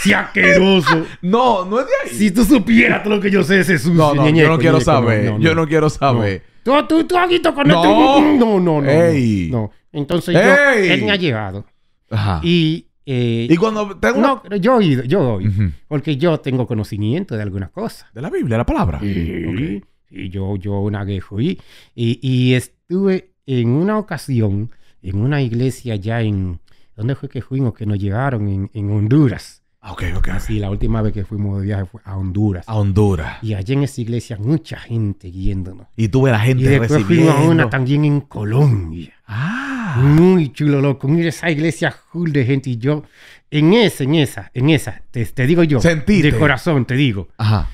si asqueroso. no, no es de ahí. Si tú supieras todo lo que yo sé de eso No, no, yo no quiero saber. yo no quiero saber. Tú, tú, tú, Aguito, con no. No, no, no. no. Entonces, Ey. Yo, él me ha llevado. Ajá. Y eh, y cuando tengo No, yo yo voy. Porque yo tengo conocimiento de algunas cosas. De la Biblia, la palabra. Y yo, yo una vez fui. Y, estuve en una ocasión en una iglesia ya en... ¿Dónde fue que fuimos? Que nos llegaron en, en Honduras. Ah, ok, ok. okay la última vez que fuimos de viaje fue a Honduras. A Honduras. Y allí en esa iglesia mucha gente guiéndonos. Y tuve la gente y después recibiendo. a una también en Colombia. Ah. Muy chulo, loco. Mira esa iglesia full de gente. Y yo, en esa, en esa, en esa, te, digo yo, Sentí. de corazón te digo, Ajá.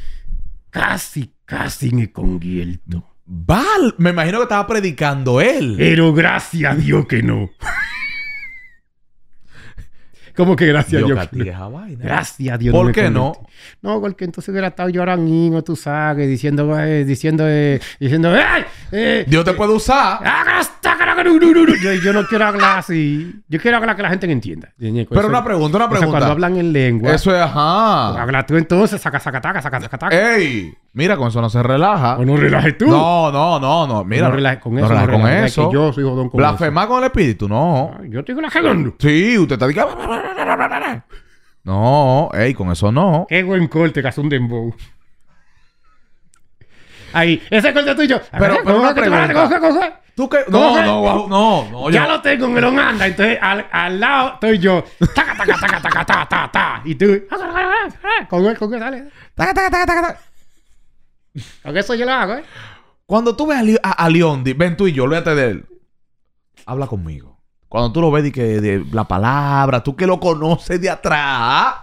casi, casi me convierto. Val, me imagino que estaba predicando él. Pero gracias a Dios que no. Como que gracias Dios. Gracias a Gracias Dios. ¿Por qué no? No, porque entonces hubiera estado llorando, tú sabes, diciendo, diciendo, eh, diciendo, Eh, eh Dios te eh, puede usar. Yo, yo, no quiero hablar así. Yo quiero hablar que la gente entienda. Pero una pregunta, una pregunta. cuando hablan en lengua. Eso es, ajá. Pues, habla tú entonces, saca, saca, taca, saca, saca, taca. ¡Ey! Mira, con eso no se relaja. O no relajes tú. No, no, no, no. Mira. No relajes con eso. No relajes con, eso. Que yo soy jodón con con el espíritu, no. Yo estoy relajando. Sí, usted está diciendo. No, ey, con eso no. Qué buen corte que hace un dembow. Ahí, ese corte tuyo. Pero, pero una pregunta. ¿Tú qué? No, no, no, no. Ya lo tengo, me lo anda. Entonces, al, lado estoy yo. Taca, taca, taca, taca, ta ta Y tú. Ah, ah, ah, con él, con él sale. Taca, taca, taca, taca, eso yo lo hago, ¿eh? Cuando tú ves a, Leondi, ven tú y yo, olvídate de él. Habla conmigo. Cuando tú lo ves y que de la palabra, tú que lo conoces de atrás.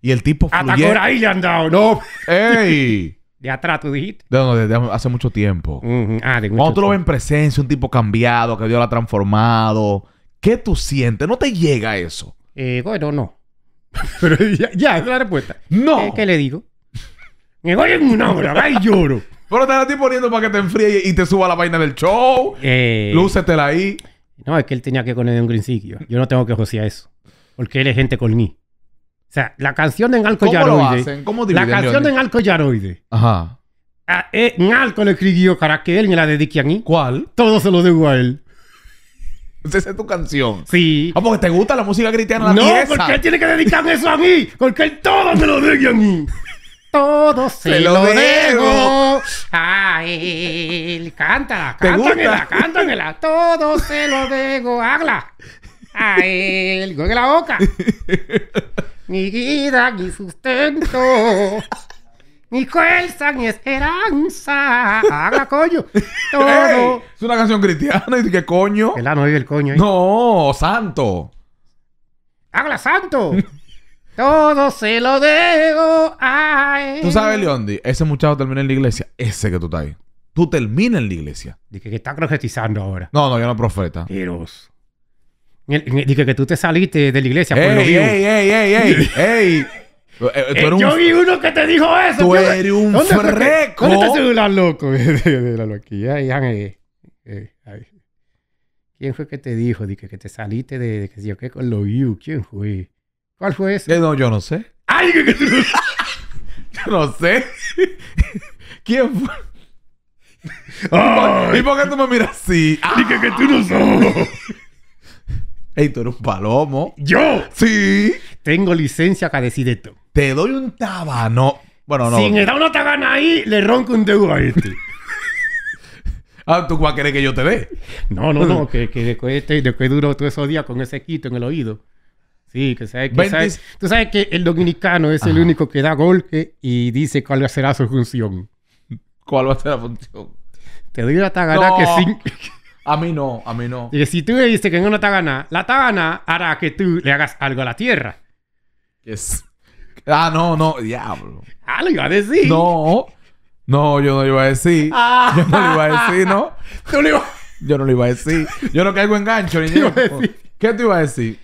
Y el tipo fluye... Hasta ahí le han dado, ¿no? ¡Ey! De atrás, tú dijiste. No, no, desde hace mucho tiempo. ah, de mucho Cuando tú lo ves en presencia, un tipo cambiado, que Dios lo ha transformado. ¿Qué tú sientes? ¿No te llega eso? Eh, bueno, no. Pero ya, ya, es la respuesta. No. ¿Qué, le digo? Me voy en una hora, va y lloro. Pero te la estoy poniendo para que te enfríe y te suba la vaina del show. Eh... Lúcetela ahí. No, es que él tenía que poner un grinciquio. Yo no tengo que josear eso. Porque él es gente con mí. O sea, la canción de Enalco Yaroide. ¿Cómo la canción de Enalco Yaroide. Ajá. Enalco eh, le escribió para que él me la dedique a mí. ¿Cuál? Todo se lo debo a él. Esa es tu canción. Sí. Ah, porque te gusta la música cristiana. no, porque él tiene que dedicarme eso a mí. Porque él todo se lo debe a mí todo se, lo, dejo... a él. Cántala, cántamela, cántamela. Todo se lo dejo, Habla. A él. Con la boca. Mi vida, mi sustento. Mi fuerza, mi esperanza. Habla, coño. Todo. es una canción cristiana. ¿Y qué coño? El no vive el coño. No, santo. Habla, santo. Todo se lo dejo a Tú sabes, Leondi, ese muchacho termina en la iglesia. Ese que tú estás ahí. Tú terminas en la iglesia. Dije que está profetizando ahora. No, no, yo no profeta. Dios. Dije que tú te saliste de la iglesia. Por ey, lo ey, ey, ey, ey, ey, ey. Eh, eh, un... Yo vi uno que te dijo eso. Tú eres un freco. ¿Dónde celular, loco? de, la eh, ¿Quién fue que te dijo? Dije que te saliste de, que yo qué con lo you. ¿Quién fue? ¿Cuál fue ese? Eh, no, yo no sé. ¡Ay! yo no sé. ¿Quién fue? ¿Y por qué tú me miras así? ¡Ay, que tú no ah. sabes! Ey, tú eres un palomo. ¿Yo? Sí. Tengo licencia para decir esto. Te doy un tabano. Bueno, no. Si me da una tabana ahí, le ronco un dedo a este. ah, ¿tú cuál querés que yo te dé? No, no, no. que, que después, de este, después duro todos esos días con ese quito en el oído. Sí, que sabes que, tú sabes que el dominicano es el único que da golpe y dice cuál será su función. ¿Cuál va a ser la función? Te doy la tagana que sí. A mí no, a mí no. Y si tú le dices que no una tagana, la tagana hará que tú le hagas algo a la tierra. Ah, no, no, diablo. Ah, lo iba a decir. No, no, yo no lo iba a decir. Ah. Yo no lo iba a decir, ¿no? Yo no lo iba a decir. Yo no caigo en gancho, niño. ¿Qué te iba a decir?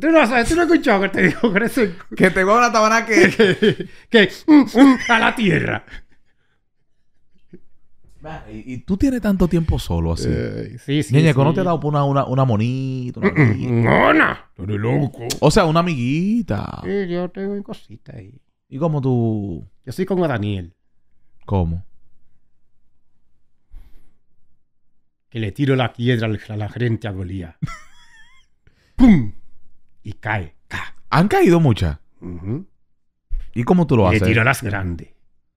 Tú no sabes, tú no escuchado que te digo que te Que tengo una tabana que... que, mm, mm, a la tierra. ¿Y, tú tienes tanto tiempo solo así? Sí, eh, sí, sí, Niña, ¿cómo ¿no te ha dado una, monita? Una ¡Tú eres loco. O sea, una amiguita. Sí, yo tengo cositas ahí. ¿Y cómo tú...? Yo soy como Daniel. ¿Cómo? Que le tiro la piedra a la gente a Golía. ¡Pum! y cae. ¡ca! Han caído muchas. ¿Y cómo tú lo haces? Le tiro las grandes.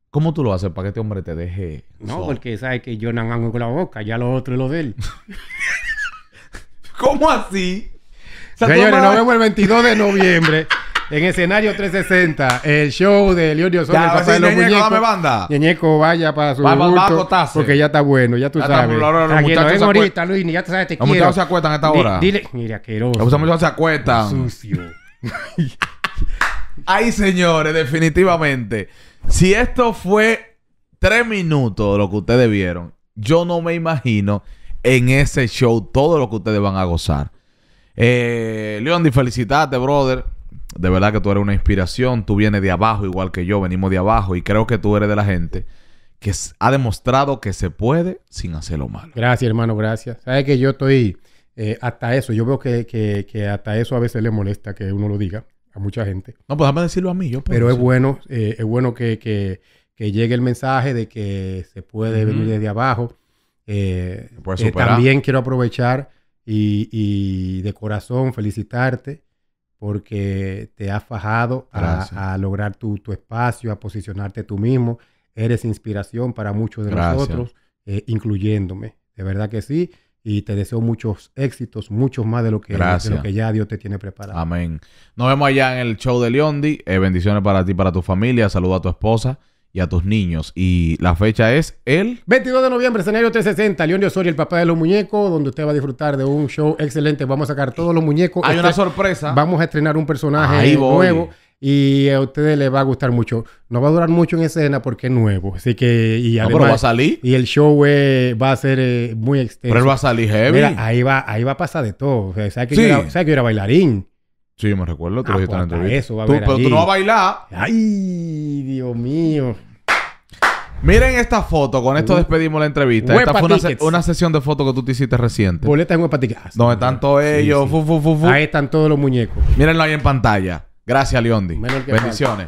¿Cómo tú lo haces para que este hombre te deje? No, porque sabe que yo no hago con la boca, ya lo otro es lo de él. ¿Cómo así? O sea, Señores, nos vemos el 22 de noviembre. en escenario 360, el show de Leonio el papá de los muñecos. banda. Ñeñeco, vaya para su va, a va, porque ya está bueno, ya tú sabes. Está, ahorita, Luis, ya te sabes, te quiero. Los muchachos se acuestan a esta hora. Dile, mira, quiero. Los muchachos se acuestan. Sucio. Ay, señores, definitivamente. Si esto fue tres minutos lo que ustedes vieron, yo no me imagino en ese show todo lo que ustedes van a gozar. Eh, Leondi, felicitate, brother de verdad que tú eres una inspiración, tú vienes de abajo igual que yo, venimos de abajo y creo que tú eres de la gente que ha demostrado que se puede sin hacerlo mal. Gracias, hermano, gracias. Sabes que yo estoy eh, hasta eso, yo veo que, que, hasta eso a veces le molesta que uno lo diga a mucha gente. No, pues déjame decirlo a mí, yo. Pero eh, es bueno, es bueno que, llegue el mensaje de que se puede venir desde abajo. Eh, eh también quiero aprovechar y de corazón felicitarte porque te has fajado a, lograr tu, espacio, a posicionarte tú mismo. Eres inspiración para muchos de nosotros, eh, incluyéndome. De verdad que sí. Y te deseo muchos éxitos, muchos más de lo, que, que ya Dios te tiene preparado. Amén. Nos vemos allá en el show de Leondi. Eh, bendiciones para ti, para tu familia. Saludos a tu esposa y a tus niños. Y la fecha es el 22 de noviembre, escenario 360, León de Osorio, el papá de los muñecos, donde usted va a disfrutar de un show excelente. Vamos a sacar todos los muñecos. Hay este, una sorpresa. Vamos a estrenar un personaje nuevo y a ustedes les va a gustar mucho. No va a durar mucho en escena porque es nuevo. Así que, y ah, además, va a salir. Y el show eh, va a ser eh, muy extenso. Pero él va a salir heavy. Mira, ahí va, ahí va a pasar de todo. O sea, que yo era bailarín? Sí, me recuerdo, lo ah, en la pues, entrevista. Eso va a tú, pero tú no vas a bailar. Ay, Dios mío. Miren esta foto, con esto despedimos la entrevista. esta fue una, sesión de fotos que tú te hiciste reciente. Boleta en Huepaticas. Ah, Donde están todos ellos. Ahí están todos los muñecos. Mírenlo ahí en pantalla. Gracias, Leondi. Bendiciones.